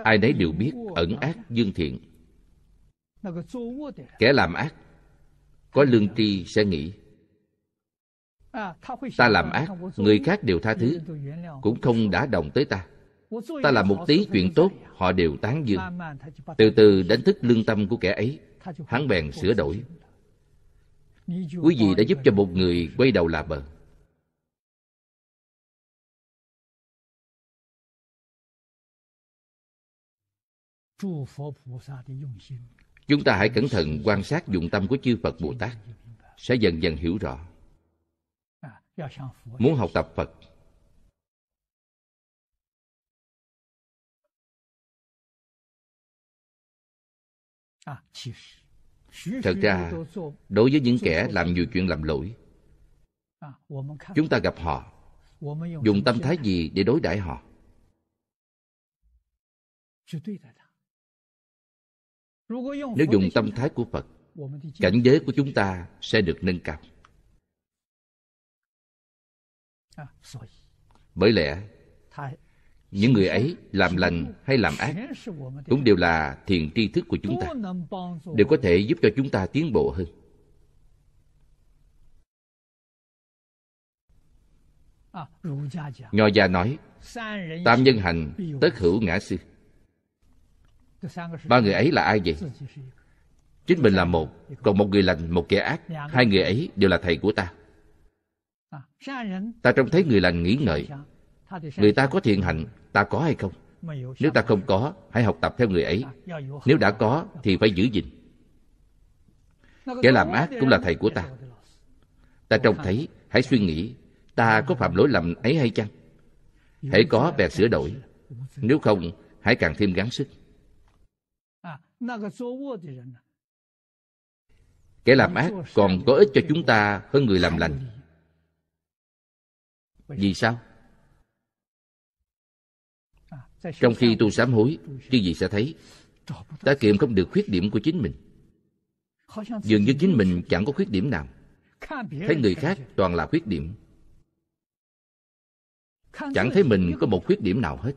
Ai nấy đều biết ẩn ác dương thiện. Kẻ làm ác có lương tri sẽ nghĩ ta làm ác người khác đều tha thứ cũng không đã đồng tới ta ta làm một tí chuyện tốt họ đều tán dương từ từ đánh thức lương tâm của kẻ ấy hắn bèn sửa đổi quý vị đã giúp cho một người quay đầu là bờ chúng ta hãy cẩn thận quan sát dụng tâm của chư phật bồ tát sẽ dần dần hiểu rõ muốn học tập phật À, thật ra đối với những kẻ làm nhiều chuyện làm lỗi à, chúng ta gặp họ dùng tâm thái gì để đối đãi họ nếu dùng tâm thái của phật cảnh giới của chúng ta sẽ được nâng cao à, bởi lẽ những người ấy làm lành hay làm ác cũng đều là thiền tri thức của chúng ta đều có thể giúp cho chúng ta tiến bộ hơn nho gia nói tam nhân hành tất hữu ngã sư ba người ấy là ai vậy chính mình là một còn một người lành một kẻ ác hai người ấy đều là thầy của ta ta trông thấy người lành nghĩ ngợi người ta có thiện hạnh ta có hay không nếu ta không có hãy học tập theo người ấy nếu đã có thì phải giữ gìn kẻ làm ác cũng là thầy của ta ta trông thấy hãy suy nghĩ ta có phạm lỗi lầm ấy hay chăng hãy có bèn sửa đổi nếu không hãy càng thêm gắng sức kẻ làm ác còn có ích cho chúng ta hơn người làm lành vì sao trong khi tu sám hối chư vị sẽ thấy ta kiệm không được khuyết điểm của chính mình dường như chính mình chẳng có khuyết điểm nào thấy người khác toàn là khuyết điểm chẳng thấy mình có một khuyết điểm nào hết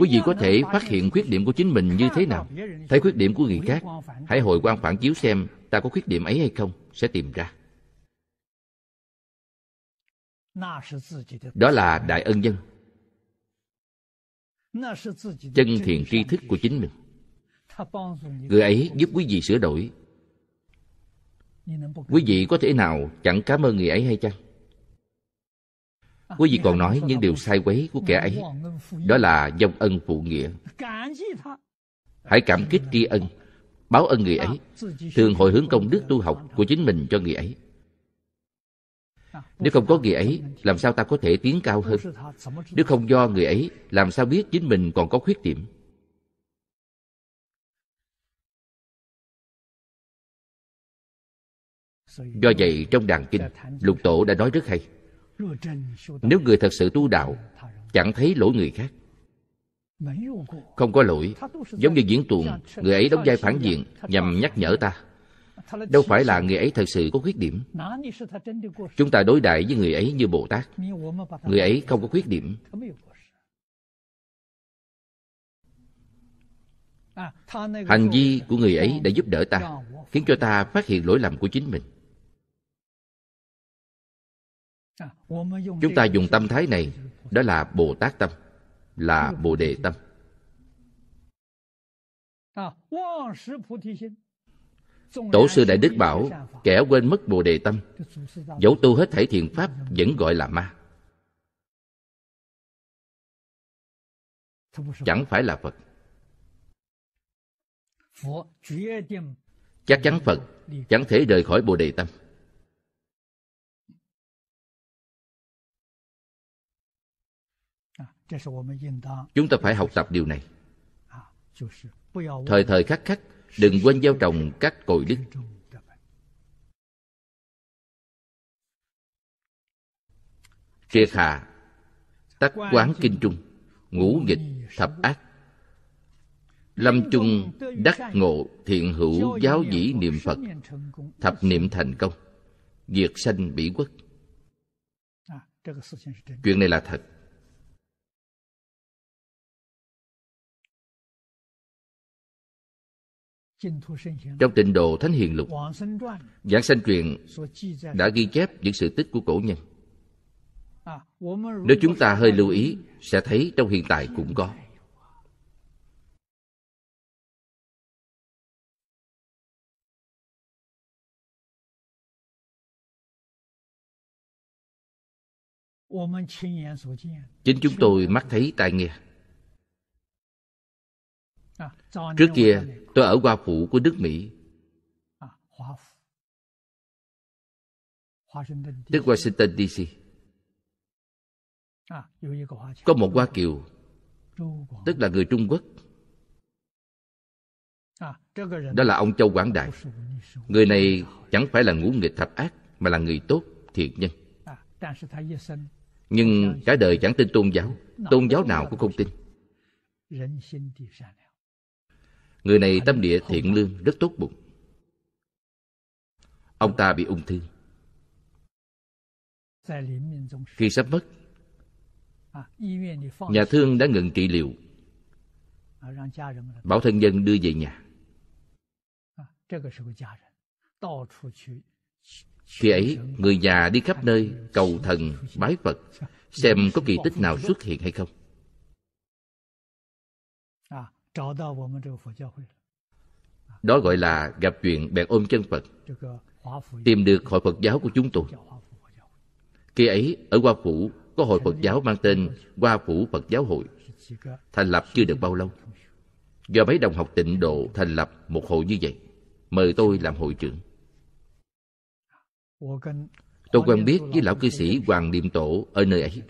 quý vị có thể phát hiện khuyết điểm của chính mình như thế nào thấy khuyết điểm của người khác hãy hồi quan phản chiếu xem ta có khuyết điểm ấy hay không sẽ tìm ra đó là đại ân nhân chân thiện tri thức của chính mình người ấy giúp quý vị sửa đổi quý vị có thể nào chẳng cảm ơn người ấy hay chăng quý vị còn nói những điều sai quấy của kẻ ấy đó là dòng ân phụ nghĩa hãy cảm kích tri ân báo ân người ấy thường hồi hướng công đức tu học của chính mình cho người ấy nếu không có người ấy, làm sao ta có thể tiến cao hơn? Nếu không do người ấy, làm sao biết chính mình còn có khuyết điểm? Do vậy, trong đàn kinh, Lục Tổ đã nói rất hay. Nếu người thật sự tu đạo, chẳng thấy lỗi người khác. Không có lỗi, giống như diễn tuồng, người ấy đóng vai phản diện nhằm nhắc nhở ta đâu phải là người ấy thật sự có khuyết điểm chúng ta đối đại với người ấy như bồ tát người ấy không có khuyết điểm hành vi của người ấy đã giúp đỡ ta khiến cho ta phát hiện lỗi lầm của chính mình chúng ta dùng tâm thái này đó là bồ tát tâm là bồ đề tâm tổ sư đại đức bảo kẻ quên mất bồ đề tâm dẫu tu hết thảy thiện pháp vẫn gọi là ma chẳng phải là phật chắc chắn phật chẳng thể rời khỏi bồ đề tâm chúng ta phải học tập điều này thời thời khắc khắc đừng quên gieo trồng các cội đức triệt hạ tắc quán kinh trung ngũ nghịch thập ác lâm chung đắc ngộ thiện hữu giáo dĩ niệm phật thập niệm thành công diệt sanh bỉ quốc chuyện này là thật trong tịnh độ thánh hiền lục giảng sanh truyền đã ghi chép những sự tích của cổ nhân à, nếu chúng ta hơi lưu ý sẽ thấy trong hiện tại cũng có chính chúng tôi mắt thấy tai nghe Trước kia tôi ở Hoa phủ của nước Mỹ à, Tức Washington DC à, Có một Hoa Kiều Tức là người Trung Quốc à, Đó là ông Châu Quảng Đại Người này chẳng phải là ngũ nghịch thập ác Mà là người tốt, thiện nhân Nhưng cả đời chẳng tin tôn giáo Tôn giáo nào cũng không tin Người này tâm địa thiện lương, rất tốt bụng. Ông ta bị ung thư. Khi sắp mất, nhà thương đã ngừng trị liệu, bảo thân dân đưa về nhà. Khi ấy, người già đi khắp nơi cầu thần, bái Phật, xem có kỳ tích nào xuất hiện hay không. Đó gọi là gặp chuyện bèn ôm chân Phật Tìm được hội Phật giáo của chúng tôi Khi ấy ở Hoa Phủ có hội Phật giáo mang tên Hoa Phủ Phật Giáo Hội Thành lập chưa được bao lâu Do mấy đồng học tịnh độ thành lập một hội như vậy Mời tôi làm hội trưởng Tôi quen biết với lão cư sĩ Hoàng Niệm Tổ ở nơi ấy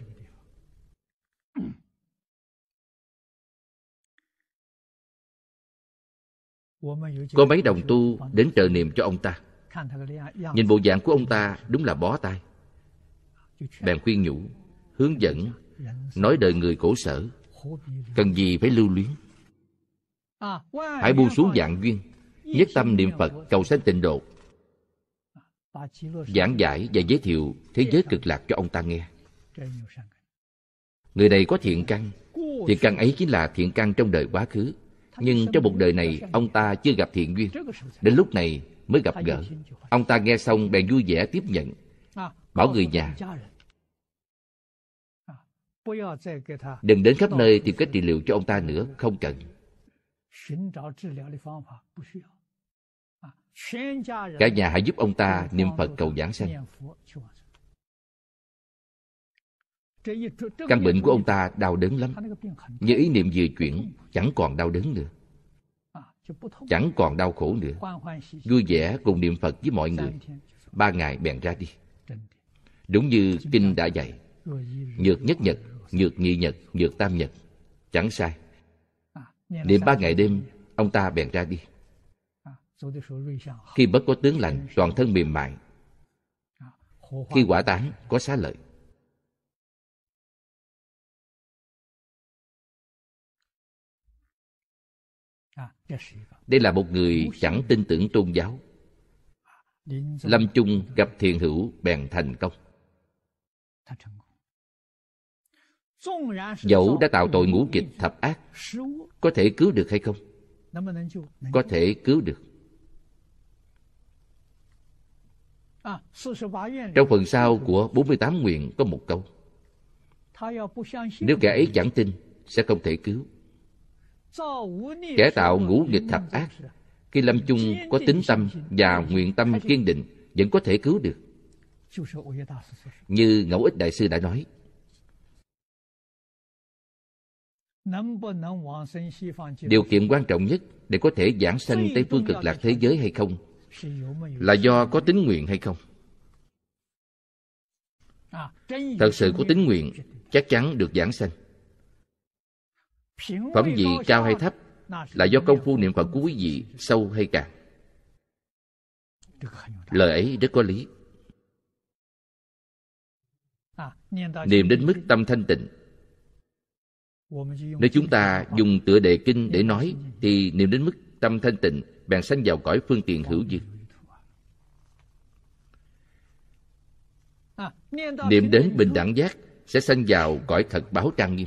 Có mấy đồng tu đến trợ niệm cho ông ta Nhìn bộ dạng của ông ta đúng là bó tay Bèn khuyên nhủ Hướng dẫn Nói đời người cổ sở Cần gì phải lưu luyến Hãy buông xuống dạng duyên Nhất tâm niệm Phật cầu sanh tịnh độ Giảng giải và giới thiệu Thế giới cực lạc cho ông ta nghe Người này có thiện căn Thiện căn ấy chính là thiện căn trong đời quá khứ nhưng trong một đời này ông ta chưa gặp thiện duyên đến lúc này mới gặp gỡ ông ta nghe xong bèn vui vẻ tiếp nhận à, bảo người nhà à, đừng đến khắp nơi tìm cách trị liệu cho ông ta nữa không cần à, cả nhà hãy giúp ông ta niệm phật cầu giảng sanh Căn bệnh của ông ta đau đớn lắm Nhưng ý niệm về chuyển chẳng còn đau đớn nữa Chẳng còn đau khổ nữa Vui vẻ cùng niệm Phật với mọi người Ba ngày bèn ra đi Đúng như Kinh đã dạy Nhược nhất nhật, nhược nhị nhật, nhược tam nhật Chẳng sai Niệm ba ngày đêm, ông ta bèn ra đi Khi bất có tướng lành, toàn thân mềm mại Khi quả tán, có xá lợi Đây là một người chẳng tin tưởng tôn giáo. Lâm Chung gặp thiền hữu bèn thành công. Dẫu đã tạo tội ngũ kịch thập ác, có thể cứu được hay không? Có thể cứu được. Trong phần sau của 48 nguyện có một câu Nếu kẻ ấy chẳng tin Sẽ không thể cứu kẻ tạo ngũ nghịch thập ác khi lâm chung có tính tâm và nguyện tâm kiên định vẫn có thể cứu được như ngẫu ích đại sư đã nói điều kiện quan trọng nhất để có thể giảng sanh tây phương cực lạc thế giới hay không là do có tính nguyện hay không thật sự có tính nguyện chắc chắn được giảng sanh phẩm vị cao hay thấp là do công phu niệm phật của quý vị sâu hay cạn lời ấy rất có lý niệm đến mức tâm thanh tịnh nếu chúng ta dùng tựa đề kinh để nói thì niệm đến mức tâm thanh tịnh bèn sanh vào cõi phương tiện hữu dư niệm đến bình đẳng giác sẽ sanh vào cõi thật báo trang nghiêm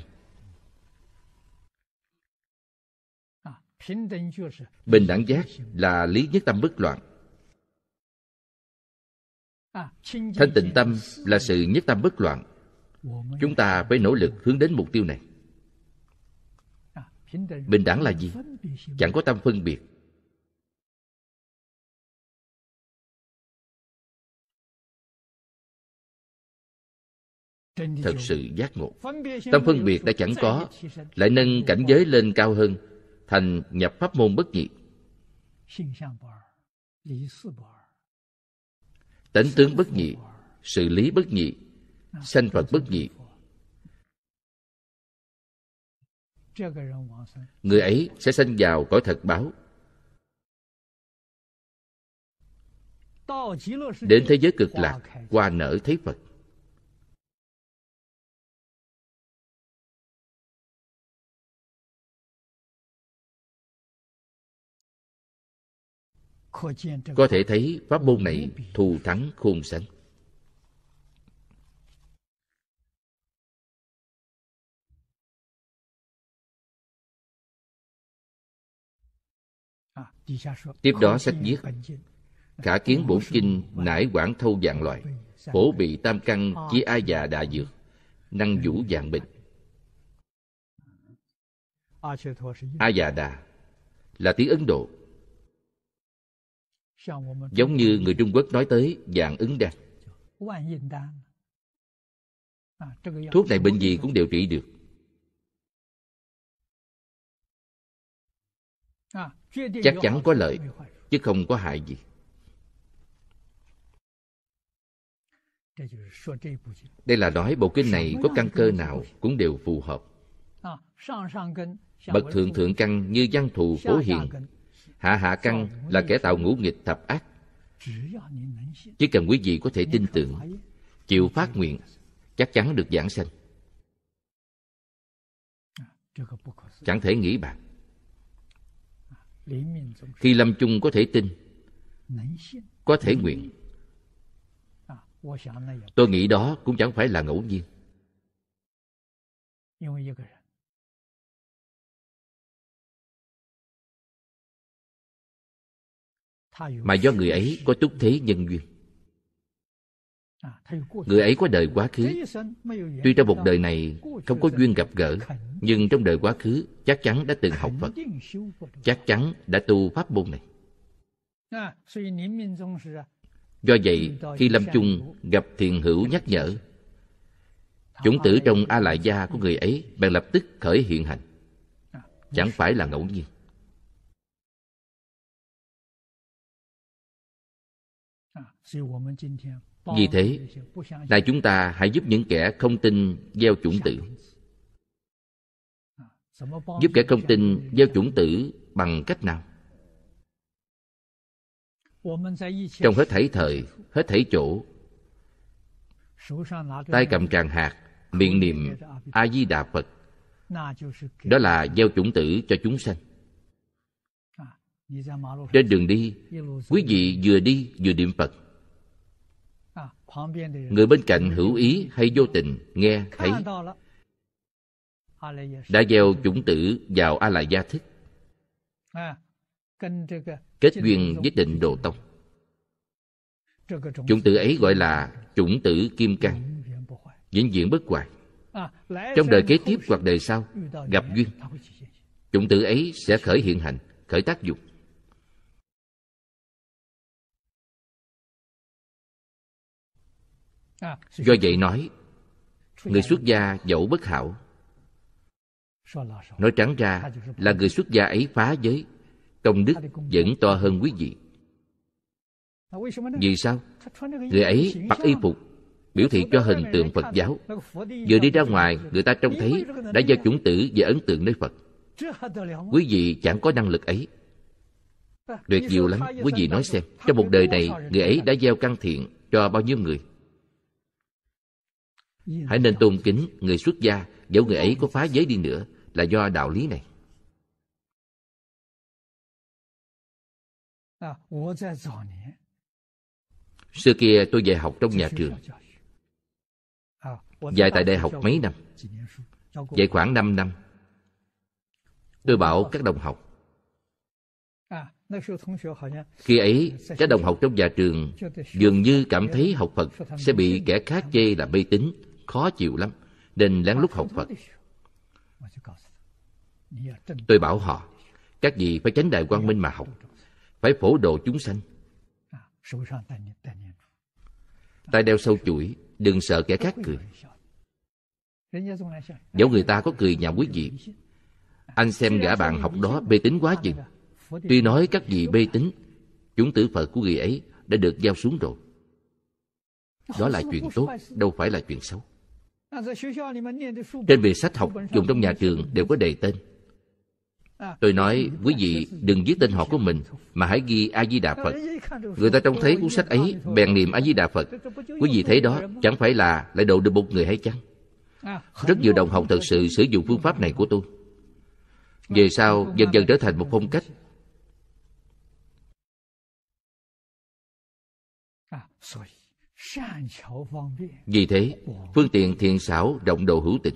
bình đẳng giác là lý nhất tâm bất loạn thanh tịnh tâm là sự nhất tâm bất loạn chúng ta phải nỗ lực hướng đến mục tiêu này bình đẳng là gì chẳng có tâm phân biệt thật sự giác ngộ tâm phân biệt đã chẳng có lại nâng cảnh giới lên cao hơn thành nhập pháp môn bất nhị tánh tướng bất nhị sự lý bất nhị sanh phật bất nhị người ấy sẽ sanh vào cõi thật báo đến thế giới cực lạc qua nở thấy phật có thể thấy pháp môn này thù thắng khôn sánh tiếp đó sách viết khả kiến bổn kinh nải quản thâu dạng loại phổ bị tam căn chí a già đạ dược năng vũ dạng bình a già đà là tiếng ấn độ giống như người trung quốc nói tới dạng ứng đan thuốc này bệnh gì cũng đều trị được chắc chắn có lợi chứ không có hại gì đây là nói bộ kinh này có căn cơ nào cũng đều phù hợp bậc thượng thượng căn như văn thù phổ hiền hạ hạ căn là kẻ tạo ngũ nghịch thập ác chỉ cần quý vị có thể tin tưởng chịu phát nguyện chắc chắn được giảng sanh chẳng thể nghĩ bạn khi lâm chung có thể tin có thể nguyện tôi nghĩ đó cũng chẳng phải là ngẫu nhiên mà do người ấy có túc thế nhân duyên người ấy có đời quá khứ tuy trong một đời này không có duyên gặp gỡ nhưng trong đời quá khứ chắc chắn đã từng học phật chắc chắn đã tu pháp môn này do vậy khi lâm chung gặp thiền hữu nhắc nhở chúng tử trong a lại gia của người ấy bèn lập tức khởi hiện hành chẳng phải là ngẫu nhiên vì thế là chúng ta hãy giúp những kẻ không tin gieo chủng tử giúp kẻ không tin gieo chủng tử bằng cách nào trong hết thảy thời hết thảy chỗ tay cầm tràng hạt miệng niệm a di đà phật đó là gieo chủng tử cho chúng sanh trên đường đi quý vị vừa đi vừa niệm phật người bên cạnh hữu ý hay vô tình nghe thấy đã gieo chủng tử vào a la gia thức à, kết duyên với định độ tông chủng tử ấy gọi là chủng tử kim cang vĩnh viễn bất hoại à, trong đời kế tiếp hoặc đời sau gặp duyên chủng tử ấy sẽ khởi hiện hành khởi tác dụng À. do vậy nói người xuất gia dẫu bất hảo nói trắng ra là người xuất gia ấy phá giới công đức vẫn to hơn quý vị vì sao người ấy mặc y phục biểu thị cho hình tượng phật giáo vừa đi ra ngoài người ta trông thấy đã do chủng tử về ấn tượng nơi phật quý vị chẳng có năng lực ấy tuyệt diệu lắm quý vị nói xem trong một đời này người ấy đã gieo căn thiện cho bao nhiêu người Hãy nên tôn kính người xuất gia dẫu người ấy có phá giới đi nữa là do đạo lý này. À, Xưa kia tôi dạy học trong nhà trường à, Dạy tại đại học mấy năm Dạy khoảng 5 năm Tôi bảo các đồng học khi ấy, các đồng học trong nhà trường dường như cảm thấy học Phật sẽ bị kẻ khác chê là mê tín, khó chịu lắm nên lén lút học phật tôi bảo họ các vị phải tránh đại quang minh mà học phải phổ độ chúng sanh tay đeo sâu chuỗi đừng sợ kẻ khác cười dẫu người ta có cười nhà quý vị anh xem gã bạn học đó bê tính quá chừng tuy nói các vị bê tính chúng tử phật của người ấy đã được giao xuống rồi đó là chuyện tốt đâu phải là chuyện xấu trên bề sách học dùng trong nhà trường đều có đầy tên Tôi nói quý vị đừng viết tên họ của mình Mà hãy ghi A-di-đà Phật Người ta trông thấy cuốn sách ấy bèn niệm A-di-đà Phật Quý vị thấy đó chẳng phải là lại độ được một người hay chăng Rất nhiều đồng học thật sự sử dụng phương pháp này của tôi Về sau dần dần trở thành một phong cách vì thế, phương tiện thiện xảo rộng độ hữu tình.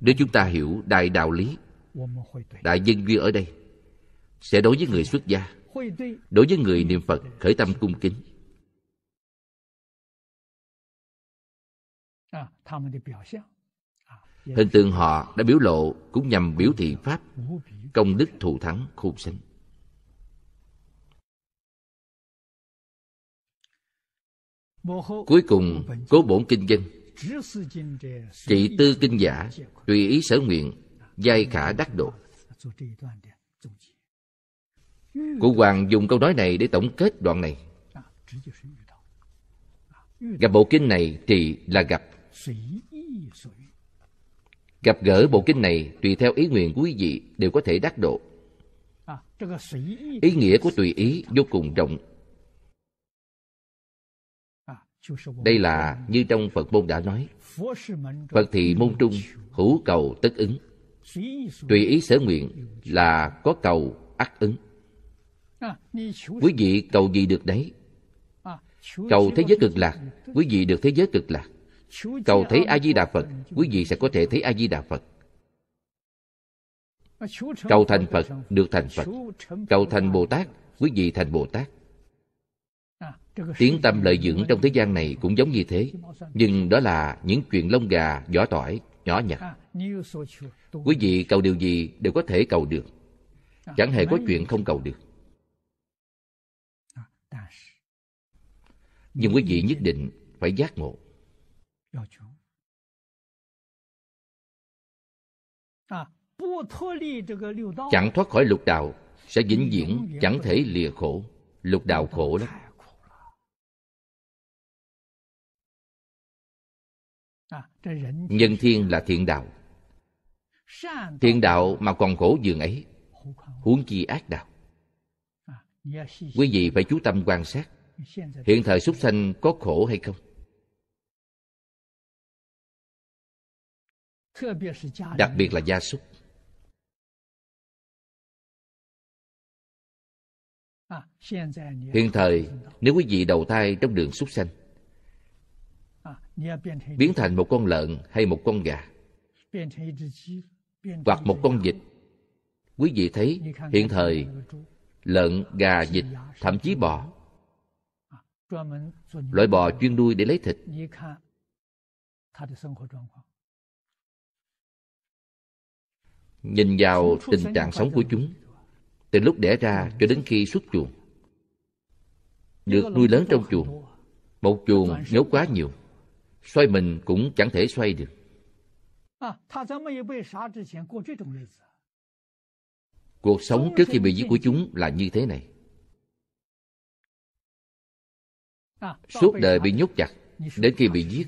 Nếu chúng ta hiểu đại đạo lý, đại dân duyên ở đây, sẽ đối với người xuất gia, đối với người niệm Phật khởi tâm cung kính. À, Dạ. Hình tượng họ đã biểu lộ cũng nhằm biểu thị Pháp, công đức thù thắng khu sinh. Cuối cùng, cố bổn kinh dân Trị tư kinh giả Tùy ý sở nguyện Giai khả đắc độ Cụ Hoàng dùng câu nói này để tổng kết đoạn này Gặp bộ kinh này thì là gặp Gặp gỡ bộ kinh này tùy theo ý nguyện của quý vị đều có thể đắc độ. À, ý nghĩa của tùy ý vô cùng rộng. À, Đây là như trong Phật môn đã nói. Phật thị môn trung hữu cầu tất ứng. Tùy ý sở nguyện là có cầu ắt ứng. À, quý vị cầu gì được đấy? Cầu thế giới cực lạc, quý vị được thế giới cực lạc cầu thấy a di đà phật quý vị sẽ có thể thấy a di đà phật cầu thành phật được thành phật cầu thành bồ tát quý vị thành bồ tát tiếng tâm lợi dưỡng trong thế gian này cũng giống như thế nhưng đó là những chuyện lông gà vỏ tỏi nhỏ nhặt quý vị cầu điều gì đều có thể cầu được chẳng hề có chuyện không cầu được nhưng quý vị nhất định phải giác ngộ 要求 chẳng thoát khỏi lục đạo sẽ vĩnh viễn chẳng thể lìa khổ lục đạo à, nhân thiên là thiện đạo thiện đạo mà còn khổ dường ấy huống chi ác đạo à, quý vị phải chú tâm quan sát hiện thời súc sanh có khổ hay không đặc biệt là gia súc hiện thời nếu quý vị đầu thai trong đường súc sanh biến thành một con lợn hay một con gà hoặc một con vịt quý vị thấy hiện thời lợn gà vịt thậm chí bò loại bò chuyên nuôi để lấy thịt nhìn vào tình trạng sống của chúng từ lúc đẻ ra cho đến khi xuất chuồng được nuôi lớn trong chuồng một chuồng nhốt quá nhiều xoay mình cũng chẳng thể xoay được à, cuộc sống trước khi bị giết của chúng là như thế này à, suốt đời bị nhốt chặt đến khi bị giết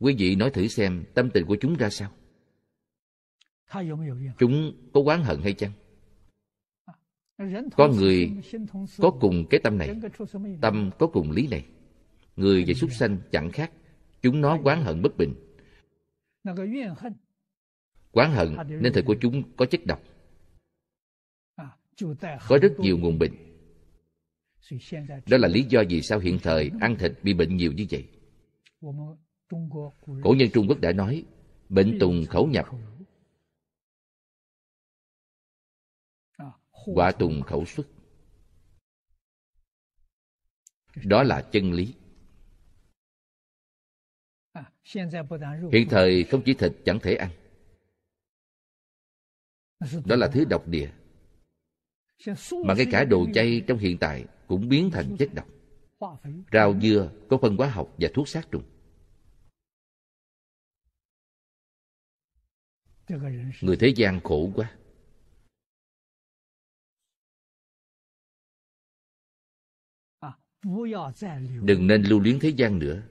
quý vị nói thử xem tâm tình của chúng ra sao Chúng có oán hận hay chăng? Có người có cùng cái tâm này Tâm có cùng lý này Người và súc sanh chẳng khác Chúng nó oán hận bất bình Quán hận nên thời của chúng có chất độc Có rất nhiều nguồn bệnh Đó là lý do vì sao hiện thời ăn thịt bị bệnh nhiều như vậy Cổ nhân Trung Quốc đã nói Bệnh tùng khẩu nhập quả tùng khẩu xuất đó là chân lý à, hiện thời không chỉ thịt chẳng thể ăn đó là thứ độc địa mà ngay cả đồ chay trong hiện tại cũng biến thành chất độc rau dưa có phân hóa học và thuốc sát trùng người thế gian khổ quá đừng nên lưu luyến thế gian nữa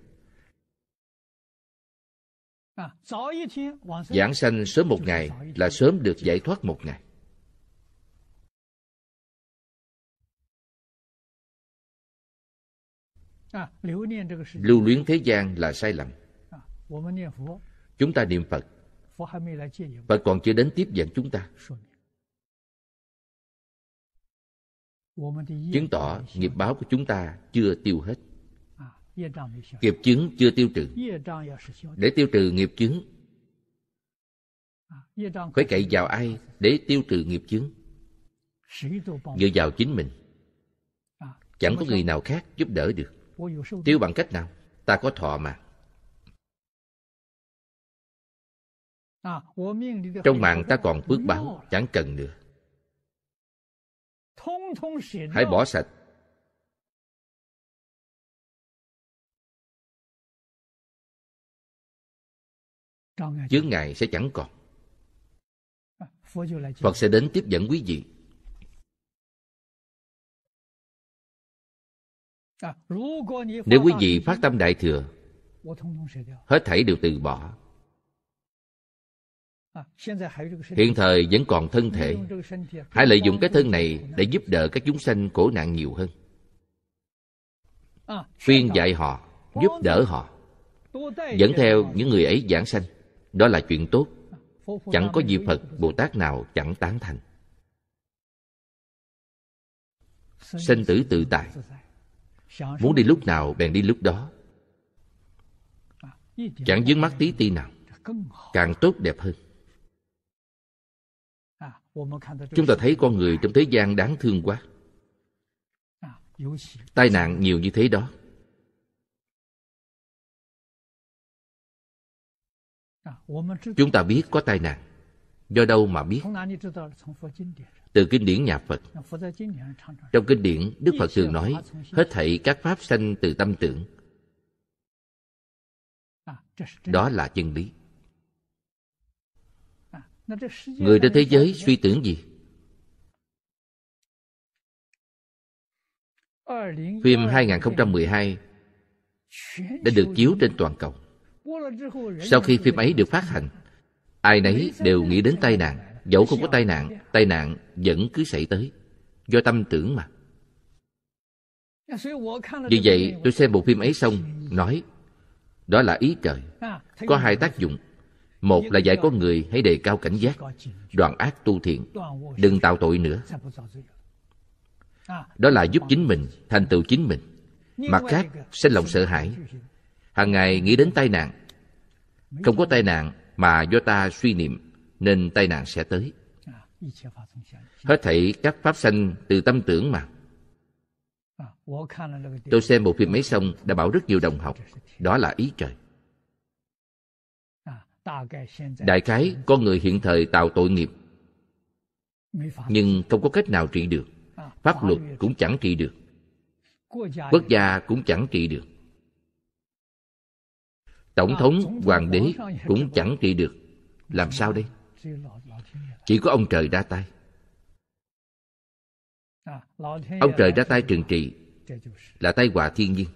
à, giảng sanh sớm một ngày là sớm được giải thoát một ngày à, lưu luyến thế gian là sai lầm à, chúng ta niệm phật phật còn chưa đến tiếp dẫn chúng ta chứng tỏ nghiệp báo của chúng ta chưa tiêu hết nghiệp chứng chưa tiêu trừ để tiêu trừ nghiệp chứng phải cậy vào ai để tiêu trừ nghiệp chứng dựa vào chính mình chẳng có người nào khác giúp đỡ được tiêu bằng cách nào ta có thọ mà trong mạng ta còn phước báo chẳng cần nữa hãy bỏ sạch chướng ngại sẽ chẳng còn à, phật sẽ đến tiếp dẫn quý vị à, nếu quý vị phát tâm đại thừa hết thảy đều từ bỏ hiện thời vẫn còn thân thể hãy lợi dụng cái thân này để giúp đỡ các chúng sanh khổ nạn nhiều hơn khuyên dạy họ giúp đỡ họ dẫn theo những người ấy giảng sanh đó là chuyện tốt chẳng có gì phật bồ tát nào chẳng tán thành Sinh tử tự tại muốn đi lúc nào bèn đi lúc đó chẳng dướng mắt tí ti nào càng tốt đẹp hơn chúng ta thấy con người trong thế gian đáng thương quá tai nạn nhiều như thế đó chúng ta biết có tai nạn do đâu mà biết từ kinh điển nhà phật trong kinh điển đức phật thường nói hết thảy các pháp sanh từ tâm tưởng đó là chân lý người trên thế giới suy tưởng gì phim 2012 đã được chiếu trên toàn cầu sau khi phim ấy được phát hành ai nấy đều nghĩ đến tai nạn dẫu không có tai nạn tai nạn vẫn cứ xảy tới do tâm tưởng mà vì vậy tôi xem bộ phim ấy xong nói đó là ý trời à, có hai tác dụng một là dạy con người hãy đề cao cảnh giác đoạn ác tu thiện đừng tạo tội nữa đó là giúp chính mình thành tựu chính mình mặt khác sinh lòng sợ hãi hàng ngày nghĩ đến tai nạn không có tai nạn mà do ta suy niệm nên tai nạn sẽ tới hết thảy các pháp sanh từ tâm tưởng mà tôi xem bộ phim mấy xong đã bảo rất nhiều đồng học đó là ý trời đại khái con người hiện thời tạo tội nghiệp nhưng không có cách nào trị được à, pháp luật cũng chẳng trị được quốc gia cũng chẳng trị được tổng à, thống hoàng đế cũng chẳng trị được làm sao đây chỉ có ông trời ra tay à, ông trời ra tay trừng trị là tay họa thiên nhiên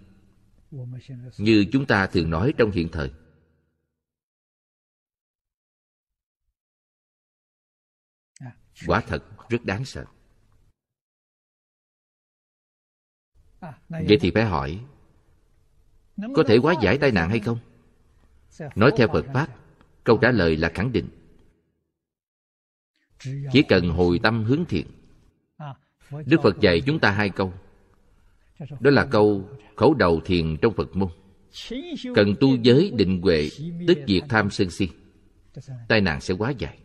như chúng ta thường nói trong hiện thời quả thật rất đáng sợ à, vậy thì phải hỏi có thể hóa giải tai nạn hay không nói theo phật pháp câu trả lời là khẳng định chỉ cần hồi tâm hướng thiện à, đức phật dạy chúng ta hai câu đó là câu khẩu đầu thiền trong phật môn cần tu giới định huệ tức diệt tham sân si tai nạn sẽ quá dài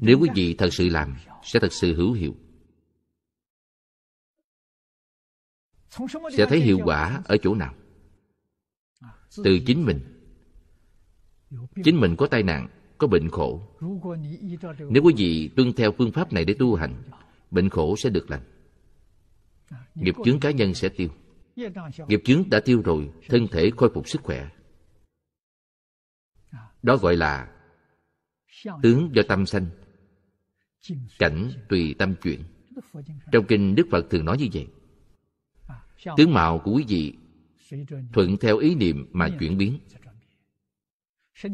Nếu quý vị thật sự làm Sẽ thật sự hữu hiệu Sẽ thấy hiệu quả ở chỗ nào Từ chính mình Chính mình có tai nạn Có bệnh khổ Nếu quý vị tuân theo phương pháp này để tu hành Bệnh khổ sẽ được lành Nghiệp chướng cá nhân sẽ tiêu Nghiệp chướng đã tiêu rồi Thân thể khôi phục sức khỏe Đó gọi là Tướng do tâm sanh Cảnh tùy tâm chuyển. Trong kinh Đức Phật thường nói như vậy Tướng mạo của quý vị Thuận theo ý niệm mà chuyển biến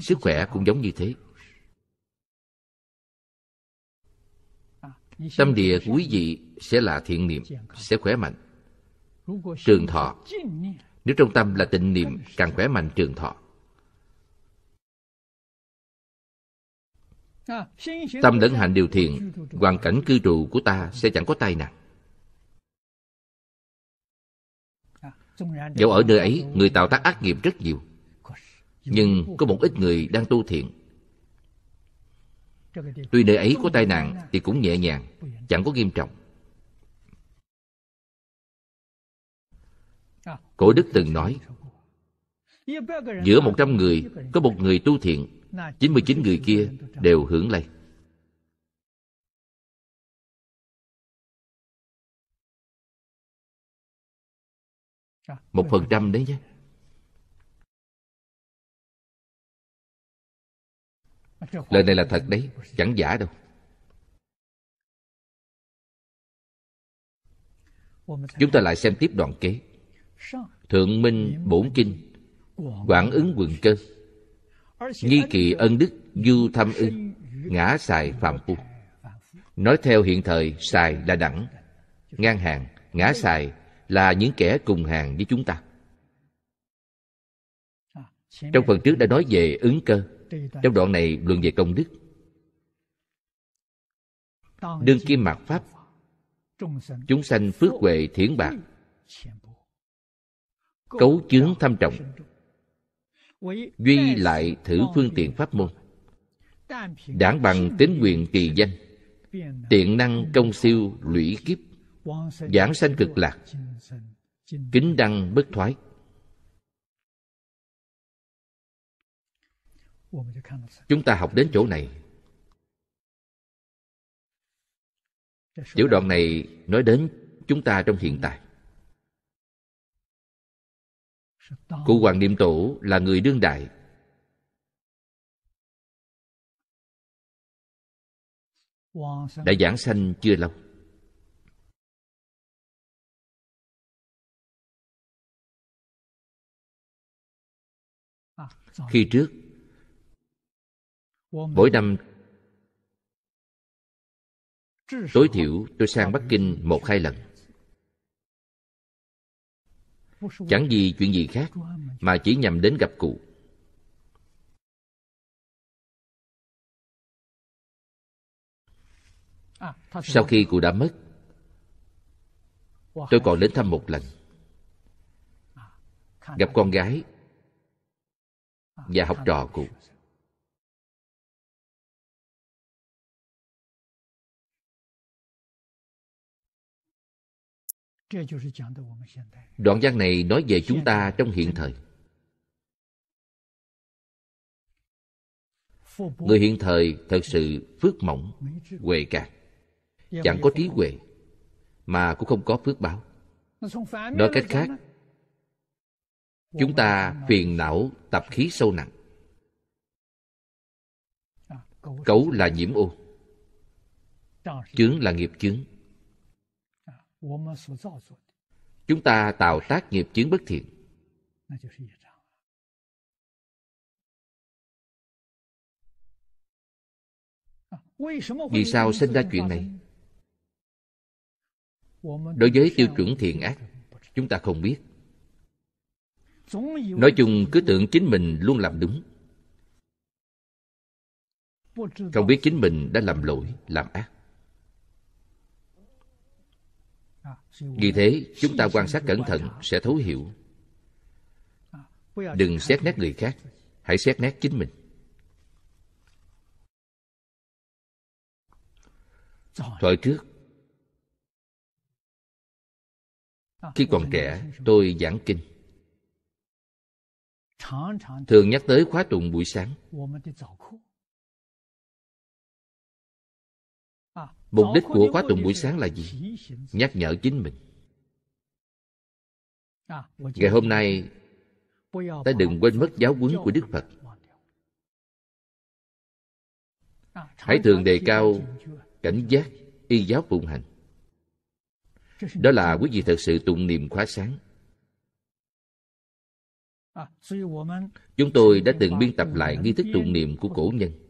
Sức khỏe cũng giống như thế Tâm địa của quý vị sẽ là thiện niệm Sẽ khỏe mạnh Trường thọ Nếu trong tâm là tịnh niệm Càng khỏe mạnh trường thọ Tâm lẫn hạnh điều thiện, hoàn cảnh cư trụ của ta sẽ chẳng có tai nạn. Dẫu ở nơi ấy, người tạo tác ác nghiệp rất nhiều. Nhưng có một ít người đang tu thiện. Tuy nơi ấy có tai nạn thì cũng nhẹ nhàng, chẳng có nghiêm trọng. Cổ Đức từng nói, giữa một trăm người có một người tu thiện 99 người kia đều hưởng lây Một phần trăm đấy nhé Lời này là thật đấy, chẳng giả đâu Chúng ta lại xem tiếp đoạn kế Thượng Minh Bổn Kinh Quảng ứng quần cơ nhi kỳ ân đức du thâm ư ngã xài phạm phu nói theo hiện thời xài là đẳng ngang hàng ngã xài là những kẻ cùng hàng với chúng ta trong phần trước đã nói về ứng cơ trong đoạn này luận về công đức đương kim mạt pháp chúng sanh phước huệ thiển bạc cấu chướng thâm trọng duy lại thử phương tiện pháp môn đảng bằng tính quyền kỳ danh tiện năng công siêu lũy kiếp giảng sanh cực lạc kính đăng bất thoái chúng ta học đến chỗ này tiểu đoạn này nói đến chúng ta trong hiện tại Cụ hoàng niệm tổ là người đương đại đã giảng sanh chưa lâu khi trước mỗi năm tối thiểu tôi sang bắc kinh một hai lần chẳng vì chuyện gì khác mà chỉ nhằm đến gặp cụ sau khi cụ đã mất tôi còn đến thăm một lần gặp con gái và học trò cụ Đoạn văn này nói về chúng ta trong hiện thời. Người hiện thời thật sự phước mỏng, huệ cạn, chẳng có trí huệ, mà cũng không có phước báo. Nói cách khác, chúng ta phiền não tập khí sâu nặng. À, cấu là nhiễm ô, chướng là nghiệp chướng, Chúng ta tạo tác nghiệp chướng bất thiện. Vì sao sinh ra chuyện này? Đối với tiêu chuẩn thiện ác, chúng ta không biết. Nói chung cứ tưởng chính mình luôn làm đúng. Không biết chính mình đã làm lỗi, làm ác. Vì thế, chúng ta quan sát cẩn thận sẽ thấu hiểu. Đừng xét nét người khác, hãy xét nét chính mình. Thời trước, khi còn trẻ, tôi giảng kinh. Thường nhắc tới khóa tụng buổi sáng. Mục đích của khóa tụng buổi sáng là gì? Nhắc nhở chính mình. À, vâng, Ngày hôm nay, ta đừng quên mất giáo huấn của Đức Phật. À, Hãy thường đề cao cảnh giác y giáo phụng hành. Đó là quý vị thật sự tụng niệm khóa sáng. À, chúng tôi đã từng biên tập lại nghi thức tụng niệm của cổ nhân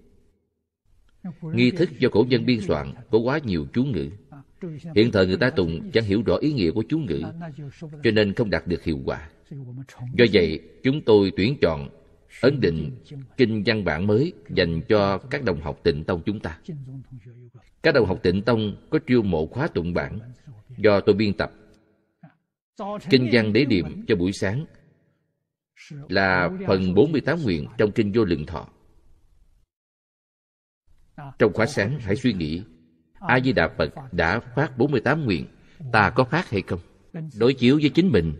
nghi thức do cổ nhân biên soạn có quá nhiều chú ngữ hiện thời người ta tùng chẳng hiểu rõ ý nghĩa của chú ngữ cho nên không đạt được hiệu quả do vậy chúng tôi tuyển chọn ấn định kinh văn bản mới dành cho các đồng học tịnh tông chúng ta các đồng học tịnh tông có triêu mộ khóa tụng bản do tôi biên tập kinh văn đế điểm cho buổi sáng là phần 48 nguyện trong kinh vô lượng thọ À. Trong khóa sáng hãy suy nghĩ A Di Đà Phật đã phát 48 nguyện, ta có phát hay không? Đối chiếu với chính mình.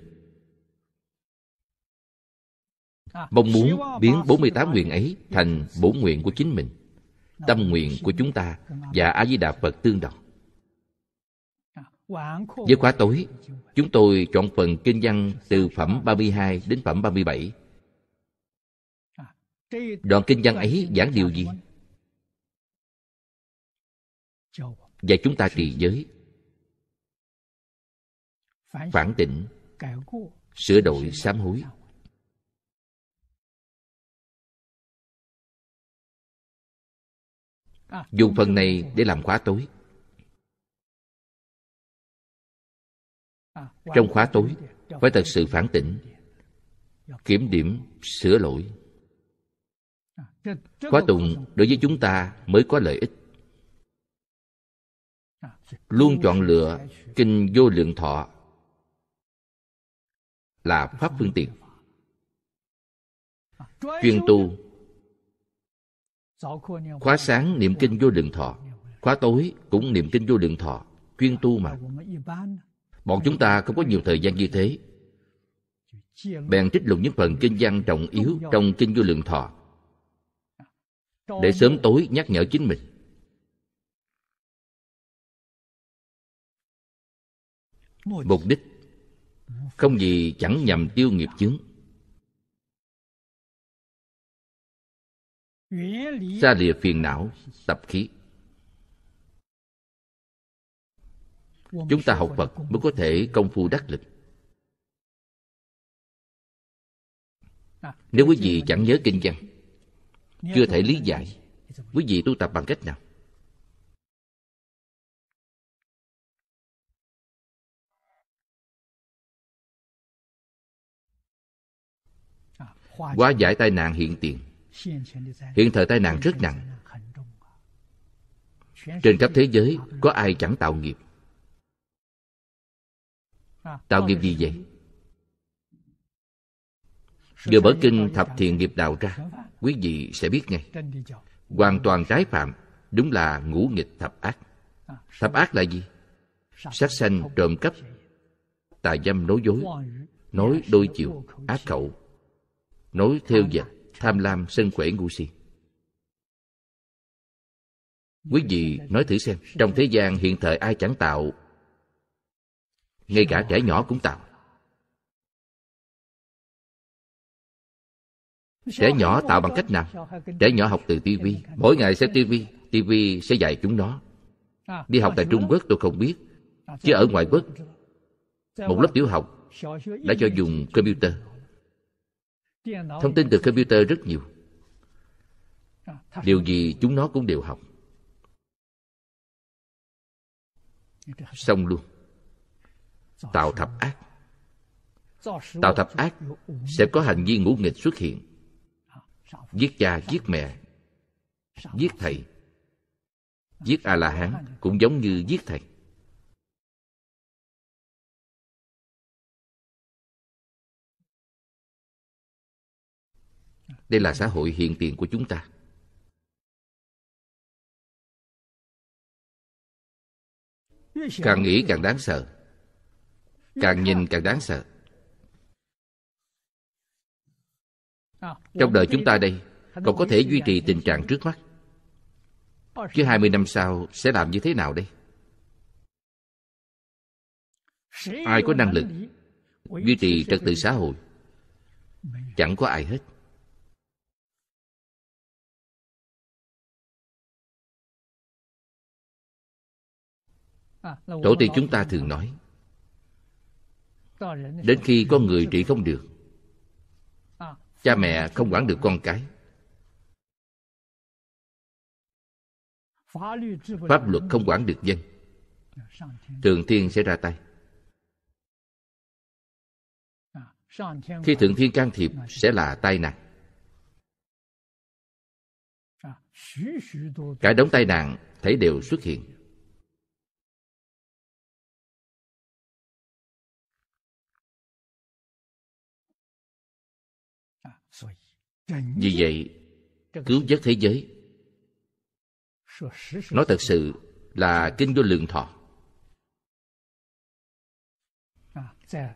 Mong muốn biến 48 nguyện ấy thành bổ nguyện của chính mình. Tâm nguyện của chúng ta và A Di Đà Phật tương đồng. Với khóa tối, chúng tôi chọn phần kinh văn từ phẩm 32 đến phẩm 37. Đoạn kinh văn ấy giảng điều gì? và chúng ta trì giới phản tỉnh sửa đổi sám hối à, dùng phần này để làm khóa tối à, trong khóa tối phải thật sự phản tỉnh kiểm điểm sửa lỗi à, khóa tùng đối với chúng ta mới có lợi ích luôn chọn lựa kinh vô lượng thọ là pháp phương tiện chuyên tu khóa sáng niệm kinh vô lượng thọ khóa tối cũng niệm kinh vô lượng thọ chuyên tu mà bọn chúng ta không có nhiều thời gian như thế bèn trích lục những phần kinh văn trọng yếu trong kinh vô lượng thọ để sớm tối nhắc nhở chính mình mục đích không gì chẳng nhằm tiêu nghiệp chướng xa lìa phiền não tập khí chúng ta học phật mới có thể công phu đắc lực nếu quý vị chẳng nhớ kinh văn chưa thể lý giải quý vị tu tập bằng cách nào hóa giải tai nạn hiện tiền hiện thời tai nạn rất nặng trên khắp thế giới có ai chẳng tạo nghiệp tạo nghiệp gì vậy vừa mở kinh thập thiện nghiệp đạo ra quý vị sẽ biết ngay hoàn toàn trái phạm đúng là ngũ nghịch thập ác thập ác là gì sát sanh trộm cắp tà dâm nói dối nói đôi chiều ác khẩu nối theo dịch tham lam sân quể ngu si quý vị nói thử xem trong thế gian hiện thời ai chẳng tạo ngay cả trẻ nhỏ cũng tạo trẻ nhỏ tạo bằng cách nào trẻ nhỏ học từ tivi mỗi ngày xem tivi tivi sẽ dạy chúng nó đi học tại trung quốc tôi không biết chứ ở ngoài quốc một lớp tiểu học đã cho dùng computer thông tin từ computer rất nhiều điều gì chúng nó cũng đều học xong luôn tạo thập ác tạo thập ác sẽ có hành vi ngũ nghịch xuất hiện giết cha giết mẹ giết thầy giết a la hán cũng giống như giết thầy Đây là xã hội hiện tiền của chúng ta. Càng nghĩ càng đáng sợ. Càng nhìn càng đáng sợ. Trong đời chúng ta đây, còn có thể duy trì tình trạng trước mắt. Chứ 20 năm sau sẽ làm như thế nào đây? Ai có năng lực duy trì trật tự xã hội? Chẳng có ai hết. À, tổ tiên chúng ta thường nói đến khi con người trị không được à. cha mẹ không quản được con cái pháp luật không quản được dân thượng dạ, thiên sẽ ra tay dạ, khi thượng thiên can thiệp sẽ là tai nạn dạ, cả đống tai nạn thấy đều xuất hiện Vì vậy, cứu vớt thế giới Nói thật sự là Kinh vô lượng thọ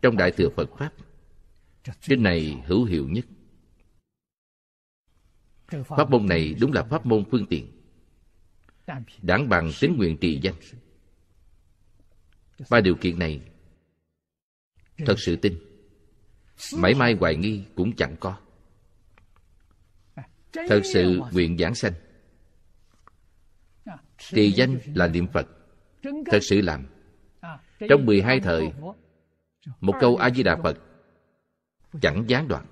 Trong Đại Thừa Phật Pháp Kinh này hữu hiệu nhất Pháp môn này đúng là pháp môn phương tiện Đảng bằng tính nguyện trì danh Ba điều kiện này Thật sự tin Mãi mai hoài nghi cũng chẳng có thật sự nguyện giảng sanh trì danh là niệm phật thật sự làm trong 12 thời một câu a di đà phật chẳng gián đoạn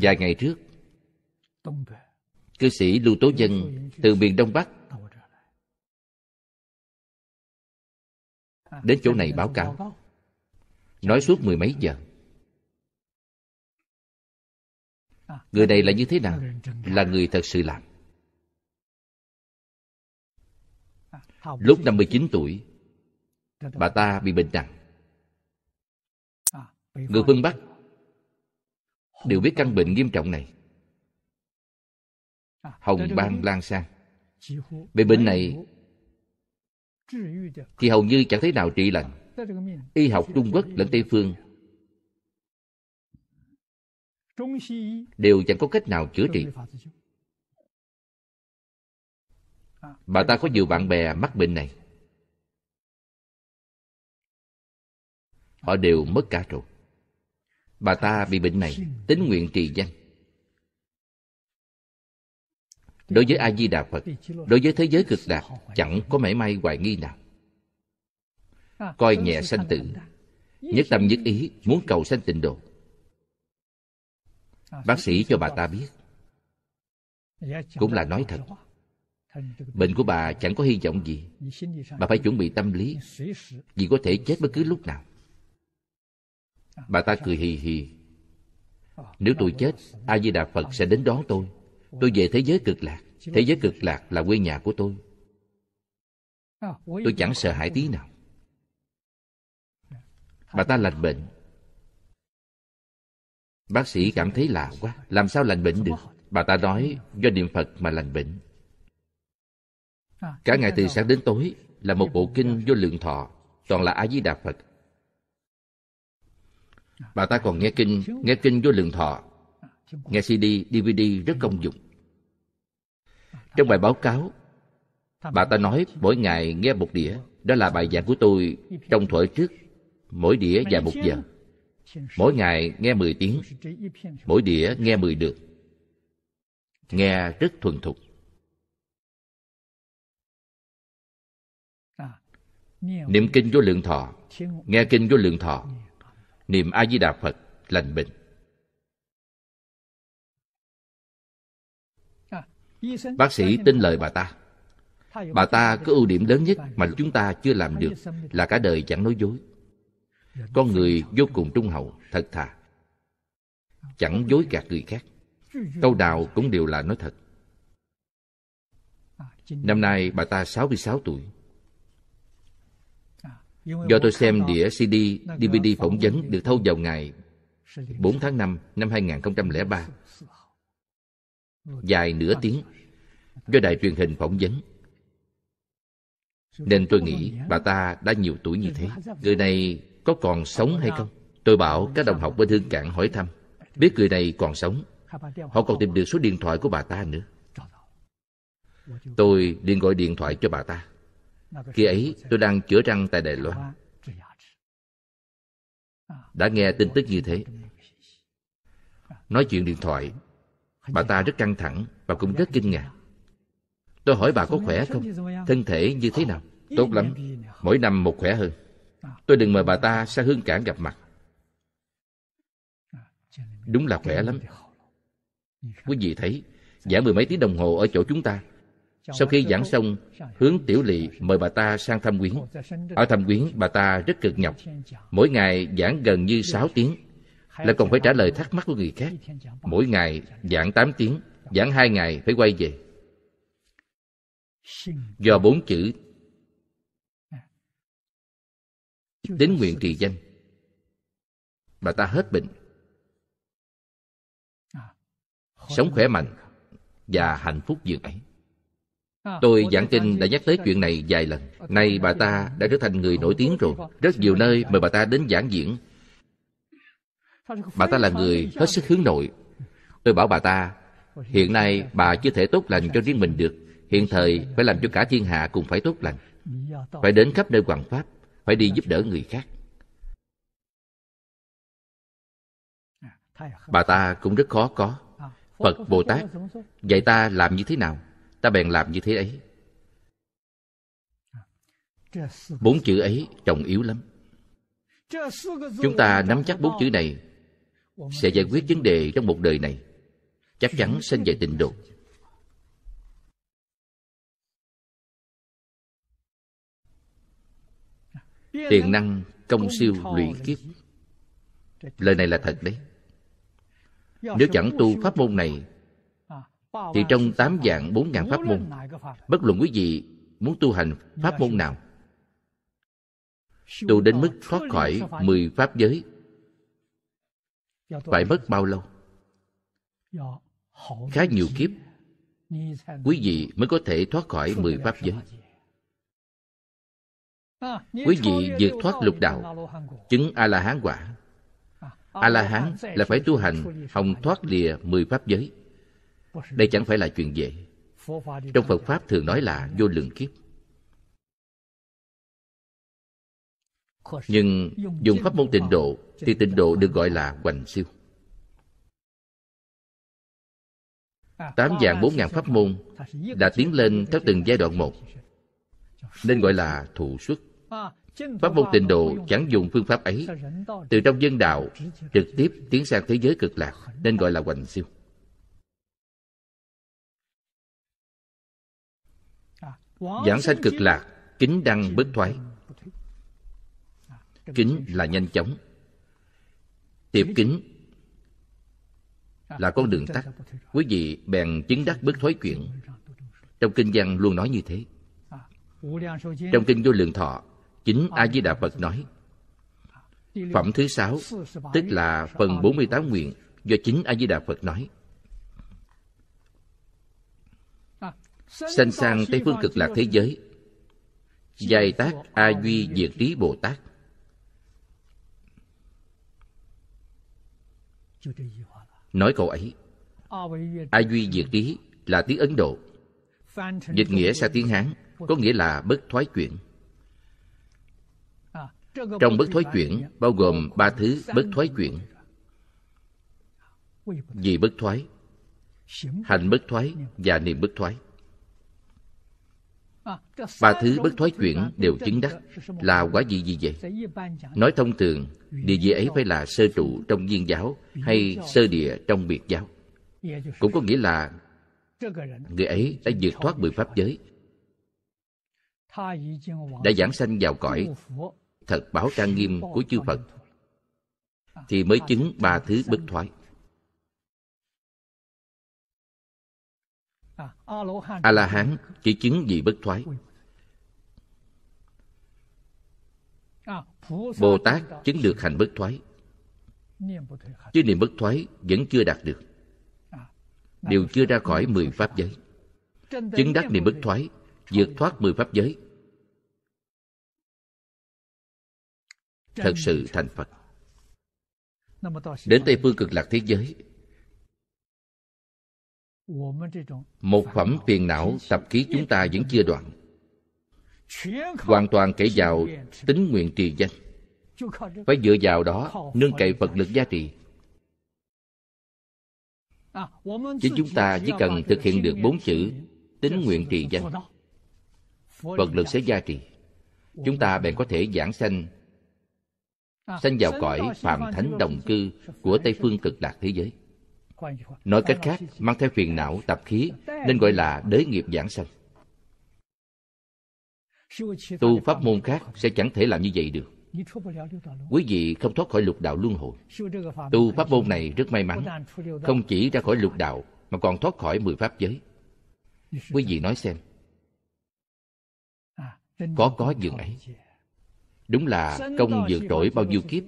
vài ngày trước cư sĩ lưu tố dân từ miền đông bắc đến chỗ này báo cáo nói suốt mười mấy giờ người này là như thế nào là người thật sự làm lúc năm mươi chín tuổi bà ta bị bệnh nặng người phương bắc đều biết căn bệnh nghiêm trọng này hồng ban lan sang về bệnh này thì hầu như chẳng thế nào trị lành y học trung quốc lẫn tây phương đều chẳng có cách nào chữa trị bà ta có nhiều bạn bè mắc bệnh này họ đều mất cả rồi bà ta bị bệnh này tính nguyện trì danh đối với a di đà phật đối với thế giới cực lạc, chẳng có mảy may hoài nghi nào coi nhẹ sanh tử nhất tâm nhất ý muốn cầu sanh tịnh độ bác sĩ cho bà ta biết cũng là nói thật bệnh của bà chẳng có hy vọng gì bà phải chuẩn bị tâm lý vì có thể chết bất cứ lúc nào bà ta cười hì hì nếu tôi chết a di đà phật sẽ đến đón tôi tôi về thế giới cực lạc thế giới cực lạc là quê nhà của tôi tôi chẳng sợ hãi tí nào bà ta lành bệnh bác sĩ cảm thấy lạ quá làm sao lành bệnh được bà ta nói do niệm phật mà lành bệnh cả ngày từ sáng đến tối là một bộ kinh vô lượng thọ toàn là a di đà phật bà ta còn nghe kinh nghe kinh vô lượng thọ nghe CD, DVD rất công dụng. Trong bài báo cáo, bà ta nói mỗi ngày nghe một đĩa. Đó là bài giảng của tôi trong thuở trước, mỗi đĩa dài một giờ. Mỗi ngày nghe mười tiếng, mỗi đĩa nghe mười được. Nghe rất thuần thục. Niệm kinh vô lượng thọ, nghe kinh vô lượng thọ, niệm A Di Đà Phật lành bệnh. bác sĩ tin lời bà ta bà ta có ưu điểm lớn nhất mà chúng ta chưa làm được là cả đời chẳng nói dối con người vô cùng trung hậu thật thà chẳng dối gạt người khác câu nào cũng đều là nói thật năm nay bà ta 66 tuổi do tôi xem đĩa CD, DVD phỏng vấn được thâu vào ngày 4 tháng 5 năm 2003 dài nửa tiếng do đài truyền hình phỏng vấn nên tôi nghĩ bà ta đã nhiều tuổi như thế người này có còn sống hay không tôi bảo các đồng học bên hương cảng hỏi thăm biết người này còn sống họ còn tìm được số điện thoại của bà ta nữa tôi liền gọi điện thoại cho bà ta khi ấy tôi đang chữa răng tại đài loan đã nghe tin tức như thế nói chuyện điện thoại Bà ta rất căng thẳng và cũng rất kinh ngạc. Tôi hỏi bà có khỏe không? Thân thể như thế nào? Tốt lắm. Mỗi năm một khỏe hơn. Tôi đừng mời bà ta sang hương cảng gặp mặt. Đúng là khỏe lắm. Quý vị thấy, giảng mười mấy tiếng đồng hồ ở chỗ chúng ta. Sau khi giảng xong, hướng tiểu lỵ mời bà ta sang thăm quyến. Ở thăm quyến, bà ta rất cực nhọc. Mỗi ngày giảng gần như 6 tiếng lại còn phải trả lời thắc mắc của người khác mỗi ngày giảng 8 tiếng giảng hai ngày phải quay về do bốn chữ đến nguyện trì danh bà ta hết bệnh sống khỏe mạnh và hạnh phúc dường ấy Tôi giảng kinh đã nhắc tới chuyện này vài lần Nay bà ta đã trở thành người nổi tiếng rồi Rất nhiều nơi mời bà ta đến giảng diễn Bà ta là người hết sức hướng nội Tôi bảo bà ta Hiện nay bà chưa thể tốt lành cho riêng mình được Hiện thời phải làm cho cả thiên hạ cùng phải tốt lành Phải đến khắp nơi hoàng pháp Phải đi giúp đỡ người khác Bà ta cũng rất khó có Phật Bồ Tát Dạy ta làm như thế nào Ta bèn làm như thế ấy Bốn chữ ấy trọng yếu lắm Chúng ta nắm chắc bốn chữ này sẽ giải quyết vấn đề trong một đời này chắc chắn sinh về tình độ tiền năng công siêu lụy kiếp lời này là thật đấy nếu chẳng tu pháp môn này thì trong tám dạng bốn ngàn pháp môn bất luận quý vị muốn tu hành pháp môn nào tu đến mức thoát khỏi mười pháp giới Dạ, phải mất bao lâu dạ, khá nhiều kiếp quý vị mới có thể thoát khỏi à, à, mười pháp giới quý vị vượt thoát lục đạo chứng a la hán quả a la hán là phải tu hành hồng thoát lìa mười pháp giới đây chẳng phải là chuyện dễ trong phật pháp thường nói là vô lượng kiếp nhưng dùng pháp môn tịnh độ thì tịnh độ được gọi là hoành siêu tám dạng bốn ngàn pháp môn đã tiến lên theo từng giai đoạn một nên gọi là thụ xuất pháp môn tịnh độ chẳng dùng phương pháp ấy từ trong dân đạo trực tiếp tiến sang thế giới cực lạc nên gọi là hoành siêu giảng sanh cực lạc kính đăng bất thoái kính là nhanh chóng tiệp kính là con đường tắt quý vị bèn chứng đắc bất thối chuyện trong kinh văn luôn nói như thế trong kinh vô lượng thọ chính a di đà phật nói phẩm thứ sáu tức là phần 48 nguyện do chính a di đà phật nói sanh sang tây phương cực lạc thế giới giai tác a duy diệt trí bồ tát Nói câu ấy, A Duy Diệt Trí là tiếng Ấn Độ. Dịch nghĩa sang tiếng Hán có nghĩa là bất thoái chuyển. Trong bất thoái chuyển bao gồm ba thứ bất thoái chuyển. Vì bất thoái, hành bất thoái và niệm bất thoái. Ba thứ bất thoái chuyển đều chứng đắc là quả gì gì vậy? Nói thông thường, địa vị ấy phải là sơ trụ trong viên giáo hay sơ địa trong biệt giáo. Cũng có nghĩa là người ấy đã vượt thoát mười pháp giới, đã giảng sanh vào cõi thật bảo trang nghiêm của chư Phật thì mới chứng ba thứ bất thoái. a la hán chỉ chứng vị bất thoái bồ tát chứng được hành bất thoái chứ niệm bất thoái vẫn chưa đạt được đều chưa ra khỏi mười pháp giới chứng đắc niệm bất thoái vượt thoát mười pháp giới thật sự thành phật đến tây phương cực lạc thế giới một phẩm phiền não tập khí chúng ta vẫn chưa đoạn. Hoàn toàn kể vào tính nguyện trì danh. Phải dựa vào đó nương cậy Phật lực gia trì. Chứ chúng ta chỉ cần thực hiện được bốn chữ tính nguyện trì danh. Phật lực sẽ gia trì. Chúng ta bèn có thể giảng sanh sanh vào cõi phạm thánh đồng cư của Tây phương cực lạc thế giới. Nói cách khác, mang theo phiền não, tạp khí, nên gọi là đế nghiệp giảng sanh. Tu pháp môn khác sẽ chẳng thể làm như vậy được. Quý vị không thoát khỏi lục đạo luân hồi. Tu pháp môn này rất may mắn, không chỉ ra khỏi lục đạo mà còn thoát khỏi mười pháp giới. Quý vị nói xem, à, có có giường ấy. Đúng là công vượt trỗi bao nhiêu kiếp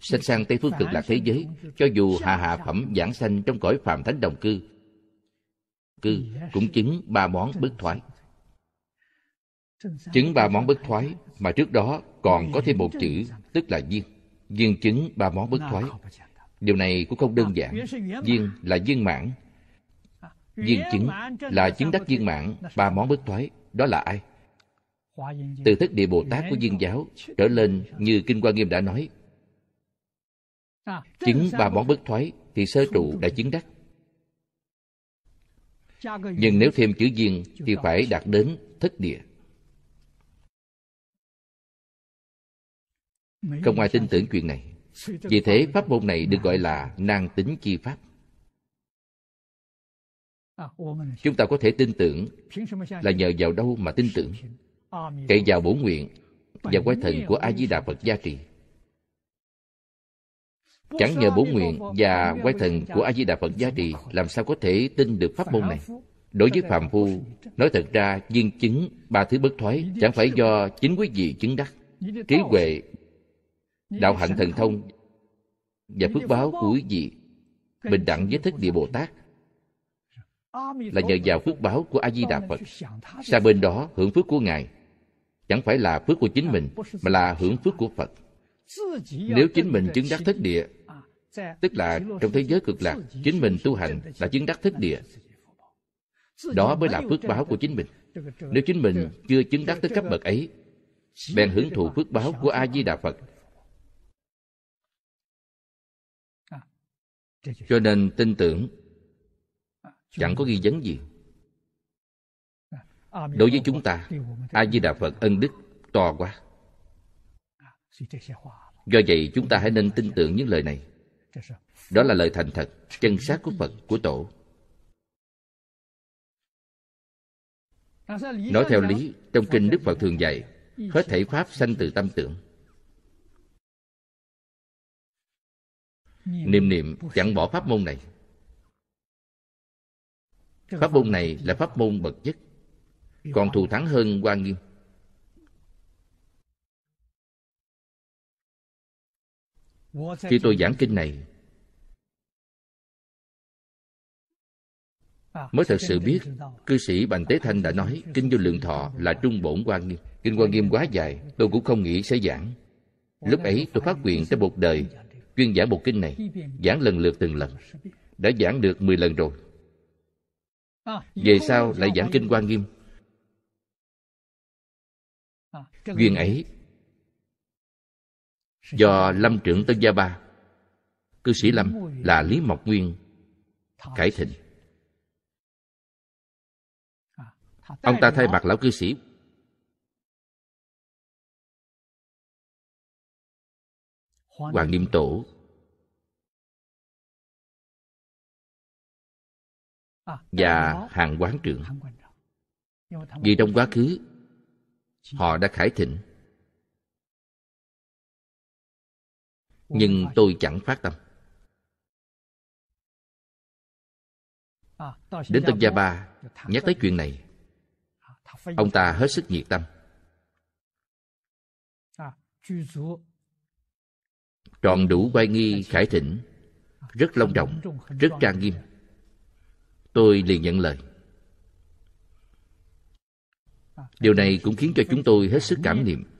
sanh sang tây phương cực lạc thế giới cho dù hạ hạ phẩm giảng sanh trong cõi phạm thánh đồng cư cư cũng chứng ba món bất thoái chứng ba món bất thoái mà trước đó còn có thêm một chữ tức là viên viên chứng ba món bất thoái điều này cũng không đơn giản viên là viên mãn viên chứng là chứng đắc viên mãn ba món bất thoái đó là ai từ thức địa bồ tát của viên giáo trở lên như kinh quan nghiêm đã nói Chứng ba món bất thoái thì sơ trụ đã chứng đắc. Nhưng nếu thêm chữ viên thì phải đạt đến thất địa. Không ai tin tưởng chuyện này. Vì thế pháp môn này được gọi là năng tính chi pháp. À, Chúng ta có thể tin tưởng là nhờ vào đâu mà tin tưởng. Cậy à, vào bổ nguyện và quái thần của A Di Đà Phật gia trì chẳng nhờ bổ nguyện và quay thần của a di đà phật gia trì làm sao có thể tin được pháp môn này đối với phàm phu nói thật ra viên chứng ba thứ bất thoái chẳng phải do chính quý vị chứng đắc trí huệ đạo hạnh thần thông và phước báo của quý vị bình đẳng với thức địa bồ tát là nhờ vào phước báo của a di đà phật xa bên đó hưởng phước của ngài chẳng phải là phước của chính mình mà là hưởng phước của phật nếu chính mình chứng đắc thất địa tức là trong thế giới cực lạc chính mình tu hành là chứng đắc thức địa đó mới là phước báo của chính mình nếu chính mình chưa chứng đắc tới cấp bậc ấy bèn hưởng thụ phước báo của a di đà phật cho nên tin tưởng chẳng có ghi vấn gì đối với chúng ta a di đà phật ân đức to quá do vậy chúng ta hãy nên tin tưởng những lời này đó là lời thành thật, chân xác của Phật, của Tổ. Nói theo lý, trong kinh Đức Phật thường dạy, hết thể pháp sanh từ tâm tưởng. Niệm niệm chẳng bỏ pháp môn này. Pháp môn này là pháp môn bậc nhất, còn thù thắng hơn Hoa Nghiêm. khi tôi giảng kinh này à, mới thật sự biết cư sĩ bành tế thanh đã nói kinh vô lượng thọ là trung bổn quan nghiêm kinh quan nghiêm quá dài tôi cũng không nghĩ sẽ giảng lúc ấy tôi phát nguyện tới một đời chuyên giảng bộ kinh này giảng lần lượt từng lần đã giảng được 10 lần rồi à, về sau lại giảng kinh quan nghiêm à, duyên ấy do lâm trưởng tân gia ba cư sĩ lâm là lý mộc nguyên cải thịnh ông ta thay mặt lão cư sĩ hoàng niệm tổ và hàng quán trưởng vì trong quá khứ họ đã khải thịnh nhưng tôi chẳng phát tâm à, đến tân gia ba nhắc tới chuyện này à, ông ta hết sức nhiệt tâm à, trọn đủ quay nghi khải thỉnh rất long trọng rất trang nghiêm tôi liền nhận lời điều này cũng khiến cho chúng tôi hết sức cảm niệm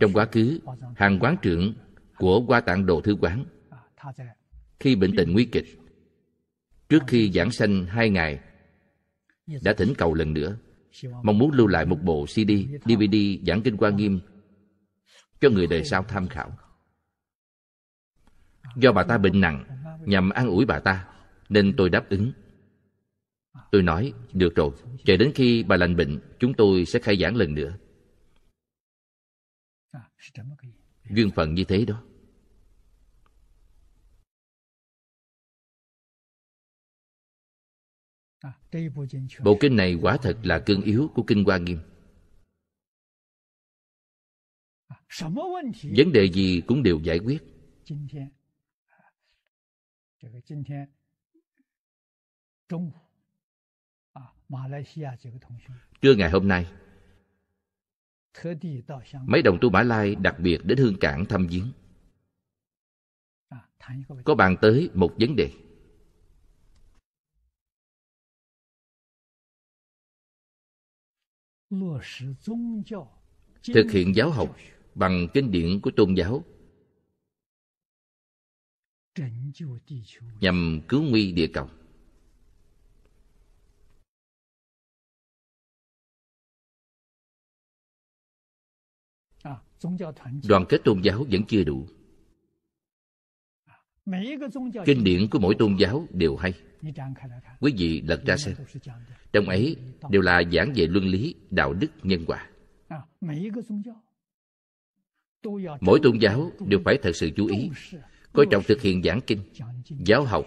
trong quá khứ, hàng quán trưởng của Hoa Tạng Đồ Thư Quán khi bệnh tình nguy kịch, trước khi giảng sanh hai ngày, đã thỉnh cầu lần nữa, mong muốn lưu lại một bộ CD, DVD giảng kinh Hoa Nghiêm cho người đời sau tham khảo. Do bà ta bệnh nặng, nhằm an ủi bà ta, nên tôi đáp ứng. Tôi nói, được rồi, chờ đến khi bà lành bệnh, chúng tôi sẽ khai giảng lần nữa. À, duyên phận như thế đó à, bộ kinh này quả thật là cương yếu của kinh hoa nghiêm à, vấn đề gì cũng đều giải quyết trưa ngày hôm nay Mấy đồng tu Mã Lai đặc biệt đến Hương Cảng thăm viếng. À, Có bàn tới một vấn đề. Thực hiện giáo học bằng kinh điển của tôn giáo nhằm cứu nguy địa cầu đoàn kết tôn giáo vẫn chưa đủ kinh điển của mỗi tôn giáo đều hay quý vị lật ra xem trong ấy đều là giảng về luân lý đạo đức nhân quả mỗi tôn giáo đều phải thật sự chú ý coi trọng thực hiện giảng kinh giáo học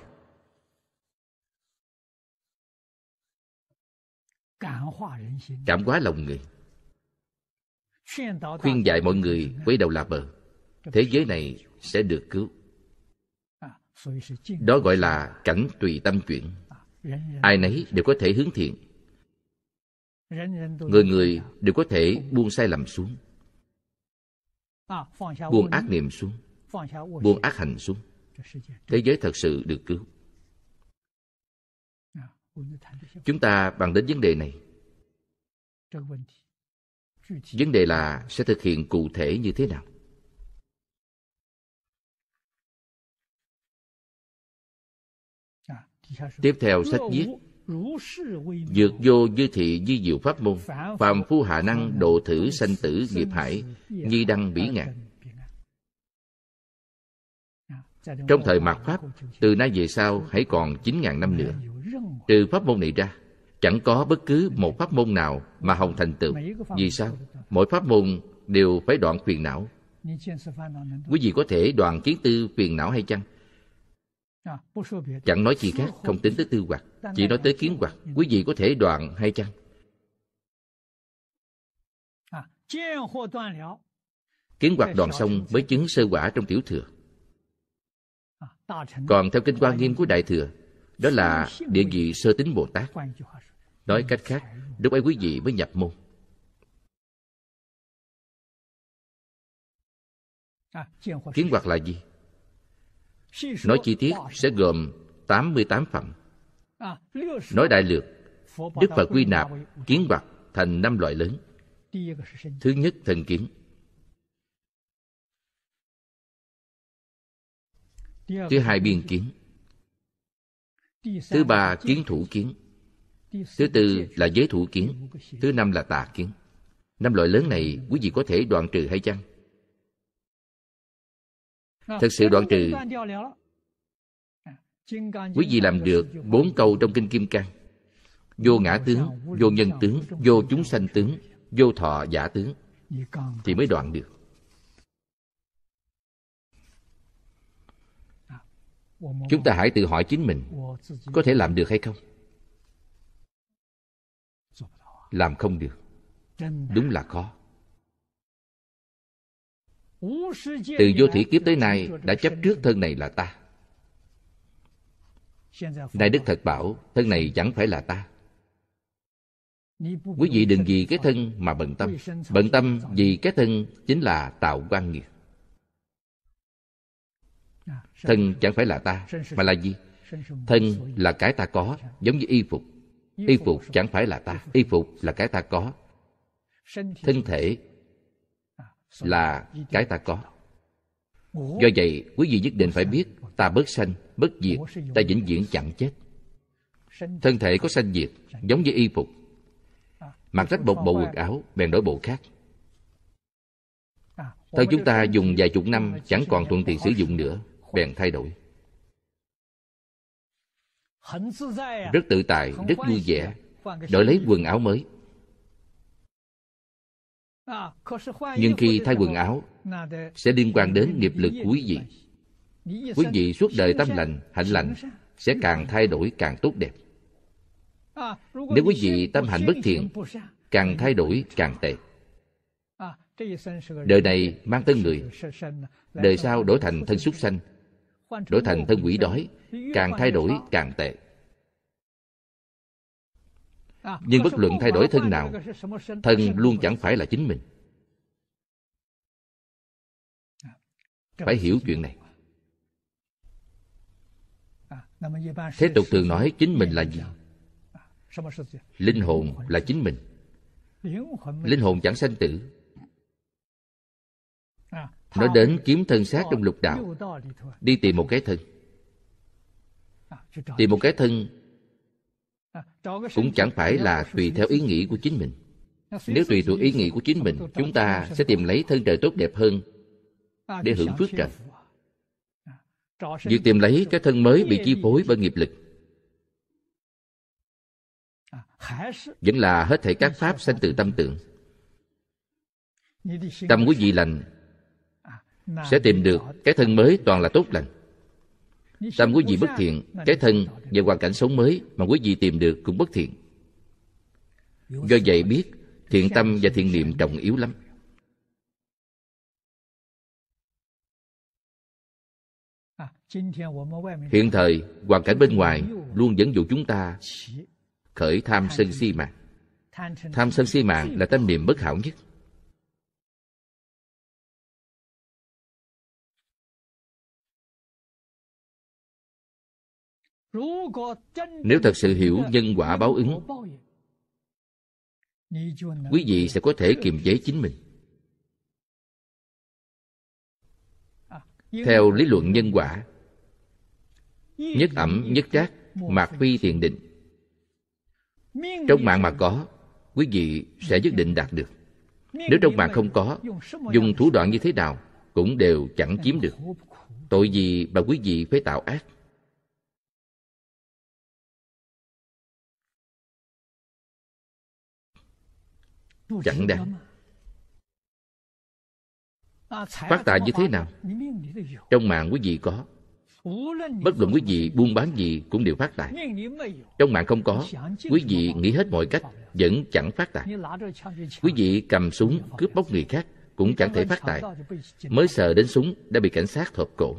cảm hóa lòng người khuyên dạy mọi người quay đầu là bờ thế giới này sẽ được cứu đó gọi là cảnh tùy tâm chuyển ai nấy đều có thể hướng thiện người người đều có thể buông sai lầm xuống buông ác niệm xuống buông ác hành xuống thế giới thật sự được cứu chúng ta bàn đến vấn đề này Vấn đề là sẽ thực hiện cụ thể như thế nào? Tiếp theo sách viết Dược vô dư thị di diệu pháp môn Phạm phu hạ năng độ thử sanh tử nghiệp hải Nhi đăng bỉ ngạn Trong thời mạt Pháp Từ nay về sau hãy còn chín ngàn năm nữa Trừ pháp môn này ra chẳng có bất cứ một pháp môn nào mà hồng thành tựu vì sao mỗi pháp môn đều phải đoạn phiền não quý vị có thể đoạn kiến tư phiền não hay chăng à, chẳng nói gì khác không tính tới tư hoặc chỉ nói tới kiến hoặc quý vị có thể đoạn hay chăng à, kiến hoặc đoạn xong mới chứng sơ quả trong tiểu thừa à, còn theo kinh quan nghiêm của đại thừa đó là địa vị sơ tính bồ tát Nói cách khác, lúc ấy quý vị mới nhập môn. Kiến hoạt là gì? Nói chi tiết sẽ gồm 88 phẩm. Nói đại lược, Đức Phật quy nạp kiến hoạt thành năm loại lớn. Thứ nhất thần kiến. Thứ hai biên kiến. Thứ ba kiến thủ kiến thứ tư là giới thủ kiến thứ năm là tà kiến năm loại lớn này quý vị có thể đoạn trừ hay chăng thật sự đoạn trừ quý vị làm được bốn câu trong kinh kim cang vô ngã tướng vô nhân tướng vô chúng sanh tướng vô thọ giả tướng thì mới đoạn được chúng ta hãy tự hỏi chính mình có thể làm được hay không làm không được đúng là khó từ vô thủy kiếp tới nay đã chấp trước thân này là ta nay đức thật bảo thân này chẳng phải là ta quý vị đừng vì cái thân mà bận tâm bận tâm vì cái thân chính là tạo quan nghiệp à, thân chẳng phải là ta mà là gì thân là cái ta có dạ. giống như y phục y phục chẳng phải là ta y phục là cái ta có thân thể là cái ta có do vậy quý vị nhất định phải biết ta bớt sanh bất diệt ta vĩnh viễn chẳng chết thân thể có sanh diệt giống như y phục mặc rách một bộ quần áo bèn đổi bộ khác thân chúng ta dùng vài chục năm chẳng còn thuận tiện sử dụng nữa bèn thay đổi À? rất tự tại rất vui vẻ đổi lấy quần áo mới à, nhưng khi thay quần áo sẽ liên quan đến nghiệp lực của quý vị quý vị suốt đời tâm lành hạnh lành sẽ càng thay đổi càng tốt đẹp nếu quý vị tâm hạnh bất thiện càng thay đổi càng tệ đời này mang tên người đời sau đổi thành thân súc sanh đổi thành thân quỷ đói càng thay đổi càng tệ à, nhưng bất luận thay đổi thân nào thân luôn chẳng phải là chính mình à, phải hiểu chuyện này à, thế tục thường nói chính mình là gì linh hồn là chính mình linh hồn chẳng sanh tử nó đến kiếm thân xác trong lục đạo đi tìm một cái thân tìm một cái thân cũng chẳng phải là tùy theo ý nghĩ của chính mình nếu tùy thuộc ý nghĩ của chính mình chúng ta sẽ tìm lấy thân trời tốt đẹp hơn để hưởng phước trời việc tìm lấy cái thân mới bị chi phối bởi nghiệp lực vẫn là hết thể các pháp sanh từ tâm tưởng tâm quý vị lành sẽ tìm được cái thân mới toàn là tốt lành tâm quý vị bất thiện cái thân và hoàn cảnh sống mới mà quý vị tìm được cũng bất thiện do vậy biết thiện tâm và thiện niệm trọng yếu lắm hiện thời hoàn cảnh bên ngoài luôn dẫn dụ chúng ta khởi tham sân si mạng tham sân si mạng là tâm niệm bất hảo nhất nếu thật sự hiểu nhân quả báo ứng quý vị sẽ có thể kiềm chế chính mình à, theo lý luận nhân quả nhất ẩm nhất trác mạc phi thiền định trong mạng mà có quý vị sẽ nhất định đạt được nếu trong mạng không có dùng thủ đoạn như thế nào cũng đều chẳng chiếm được tội gì mà quý vị phải tạo ác chẳng đáng phát tài như thế nào trong mạng quý vị có bất luận quý vị buôn bán gì cũng đều phát tài trong mạng không có quý vị nghĩ hết mọi cách vẫn chẳng phát tài quý vị cầm súng cướp bóc người khác cũng chẳng thể phát tài mới sờ đến súng đã bị cảnh sát thộp cổ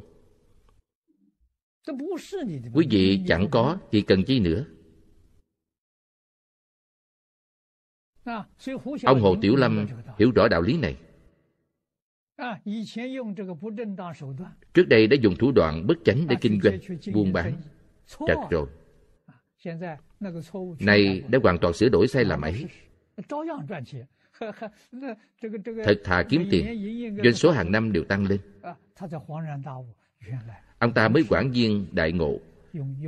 quý vị chẳng có thì cần chi nữa Ông Hồ Tiểu Lâm hiểu rõ đạo lý này. Trước đây đã dùng thủ đoạn bất chánh để kinh doanh, buôn bán. Trật rồi. Nay đã hoàn toàn sửa đổi sai lầm ấy. Thật thà kiếm tiền, doanh số hàng năm đều tăng lên. Ông ta mới quản viên đại ngộ,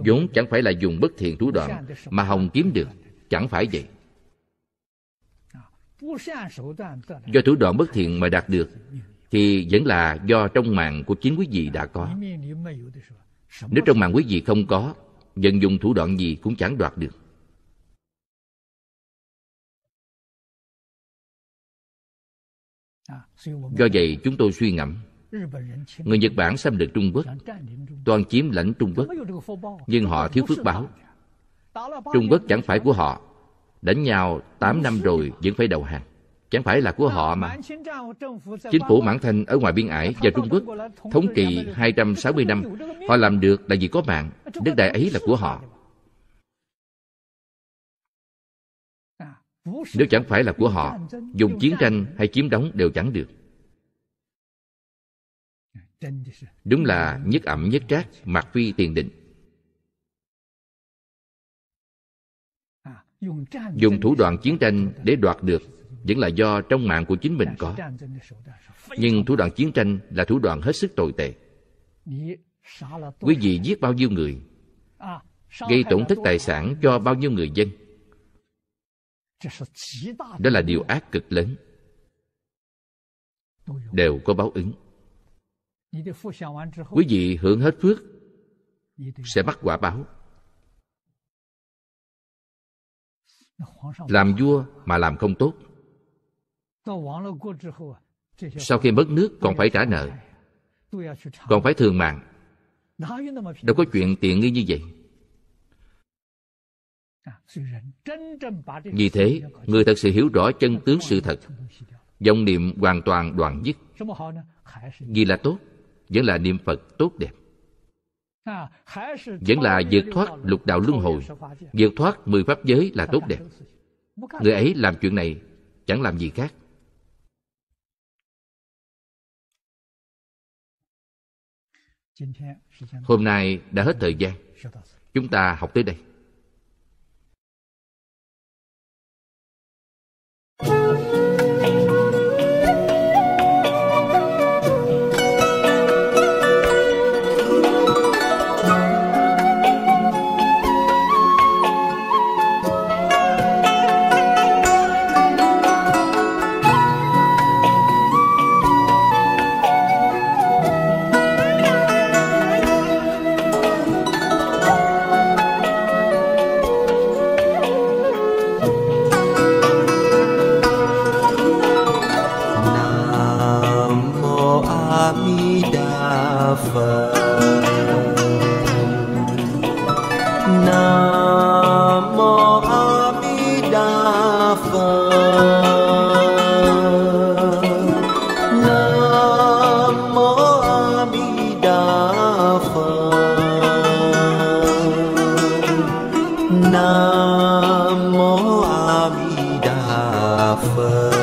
vốn chẳng phải là dùng bất thiện thủ đoạn mà hồng kiếm được, chẳng phải vậy do thủ đoạn bất thiện mà đạt được thì vẫn là do trong mạng của chính quý vị đã có nếu trong mạng quý vị không có vận dụng thủ đoạn gì cũng chẳng đoạt được do vậy chúng tôi suy ngẫm người nhật bản xâm lược trung quốc toàn chiếm lãnh trung quốc nhưng họ thiếu phước báo trung quốc chẳng phải của họ Đánh nhau 8 năm rồi vẫn phải đầu hàng Chẳng phải là của họ mà Chính phủ Mãn Thanh ở ngoài biên ải và Trung Quốc Thống trị 260 năm Họ làm được là vì có mạng Đất đai ấy là của họ Nếu chẳng phải là của họ Dùng chiến tranh hay chiếm đóng đều chẳng được Đúng là nhất ẩm nhất trác mặc phi tiền định dùng thủ đoạn chiến tranh để đoạt được vẫn là do trong mạng của chính mình có nhưng thủ đoạn chiến tranh là thủ đoạn hết sức tồi tệ quý vị giết bao nhiêu người gây tổn thất tài sản cho bao nhiêu người dân đó là điều ác cực lớn đều có báo ứng quý vị hưởng hết phước sẽ bắt quả báo làm vua mà làm không tốt sau khi mất nước còn phải trả nợ còn phải thường mạng đâu có chuyện tiện nghi như vậy vì thế người thật sự hiểu rõ chân tướng sự thật vọng niệm hoàn toàn đoạn dứt vì là tốt vẫn là niệm phật tốt đẹp vẫn là vượt thoát lục đạo luân hồi vượt thoát mười pháp giới là tốt đẹp người ấy làm chuyện này chẳng làm gì khác hôm nay đã hết thời gian chúng ta học tới đây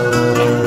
Thank you.